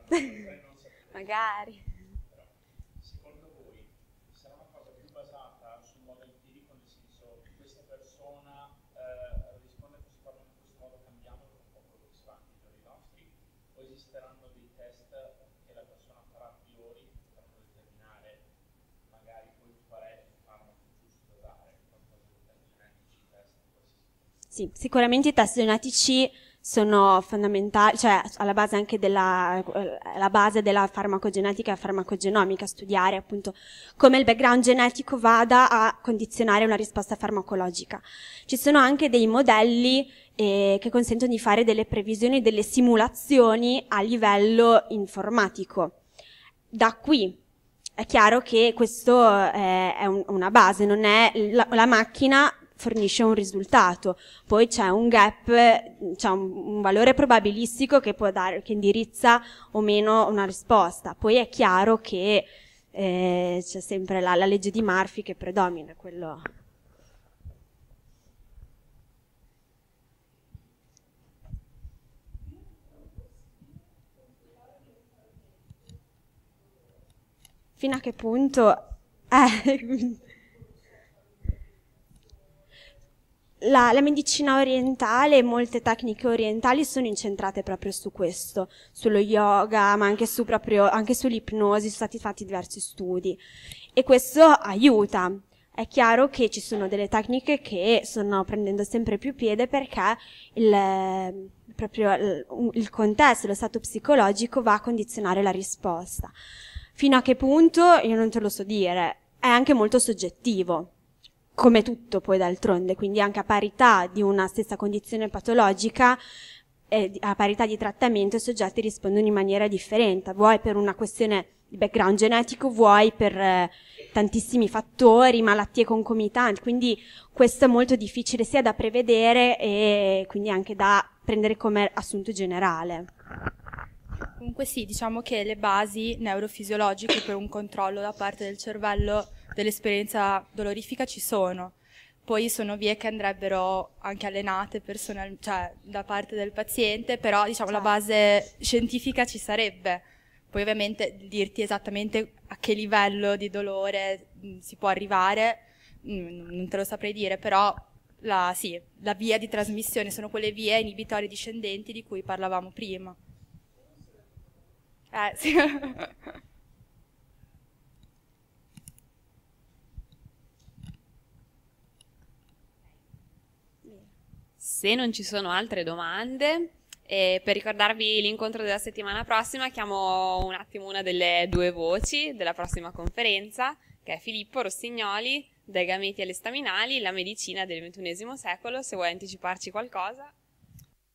Magari. Secondo voi sarà una cosa più basata sul modo empirico, nel senso che questa persona eh, risponde a questo problema in questo modo cambiando un po' quello che si fa nei giorni nostri, o esisteranno dei test che la persona farà a priori per determinare magari poi il farmaco farlo giusto dare, qualcosa del genere, test? Sì, sicuramente i test genetici sono fondamentali, cioè alla base anche della, eh, la base della farmacogenetica e farmacogenomica, studiare appunto come il background genetico vada a condizionare una risposta farmacologica. Ci sono anche dei modelli eh, che consentono di fare delle previsioni, delle simulazioni a livello informatico. Da qui è chiaro che questo eh, è un, una base, non è la, la macchina fornisce un risultato. Poi c'è un gap, c'è un, un, valore probabilistico che può dare, che indirizza o meno una risposta. Poi è chiaro che eh, c'è sempre la, la, legge di Murphy che predomina, quello fino a che punto eh, la, la, medicina orientale e molte tecniche orientali sono incentrate proprio su questo, sullo yoga, ma anche, su proprio, anche sull'ipnosi, sono stati fatti diversi studi. E questo aiuta. È chiaro che ci sono delle tecniche che stanno prendendo sempre più piede perché il, proprio il contesto, lo stato psicologico va a condizionare la risposta. Fino a che punto? Io non te lo so dire. È anche molto soggettivo come tutto poi d'altronde, quindi anche a parità di una stessa condizione patologica, eh, a parità di trattamento i soggetti rispondono in maniera differente, vuoi per una questione di background genetico, vuoi per eh, tantissimi fattori, malattie concomitanti, quindi questo è molto difficile sia da prevedere e quindi anche da prendere come assunto generale. Comunque sì, diciamo che le basi neurofisiologiche per un controllo da parte del cervello dell'esperienza dolorifica ci sono. Poi sono vie che andrebbero anche allenate personal, cioè, da parte del paziente, però diciamo, certo. la base scientifica ci sarebbe. Poi ovviamente dirti esattamente a che livello di dolore mh, mm, si può arrivare, mh, mm, non te lo saprei dire, però la, sì, la via di trasmissione sono quelle vie inibitorie discendenti di cui parlavamo prima. Eh, sì. Se non ci sono altre domande, eh, per ricordarvi l'incontro della settimana prossima, chiamo un attimo una delle due voci della prossima conferenza, che è Filippo Rossignoli, dai gameti alle staminali, la medicina del XXI secolo, se vuoi anticiparci qualcosa.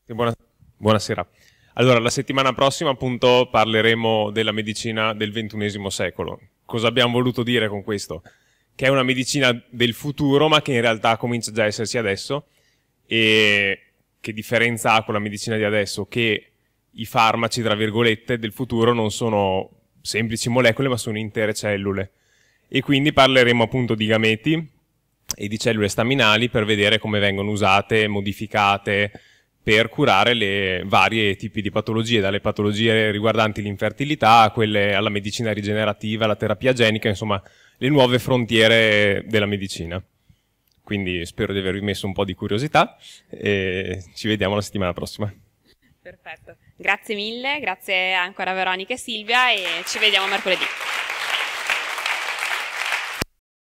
Buona, buonasera. Allora, la settimana prossima appunto parleremo della medicina del ventunesimo secolo. Cosa abbiamo voluto dire con questo? Che è una medicina del futuro, ma che in realtà comincia già a essersi adesso. E che differenza ha con la medicina di adesso? Che i farmaci, tra virgolette, del futuro non sono semplici molecole, ma sono intere cellule. E quindi parleremo appunto di gameti e di cellule staminali per vedere come vengono usate, modificate, per curare le varie tipi di patologie, dalle patologie riguardanti l'infertilità a quelle alla medicina rigenerativa, alla terapia genica, insomma le nuove frontiere della medicina. Quindi spero di avervi messo un po' di curiosità e ci vediamo la settimana prossima. Perfetto, grazie mille, grazie ancora Veronica e Silvia e ci vediamo mercoledì.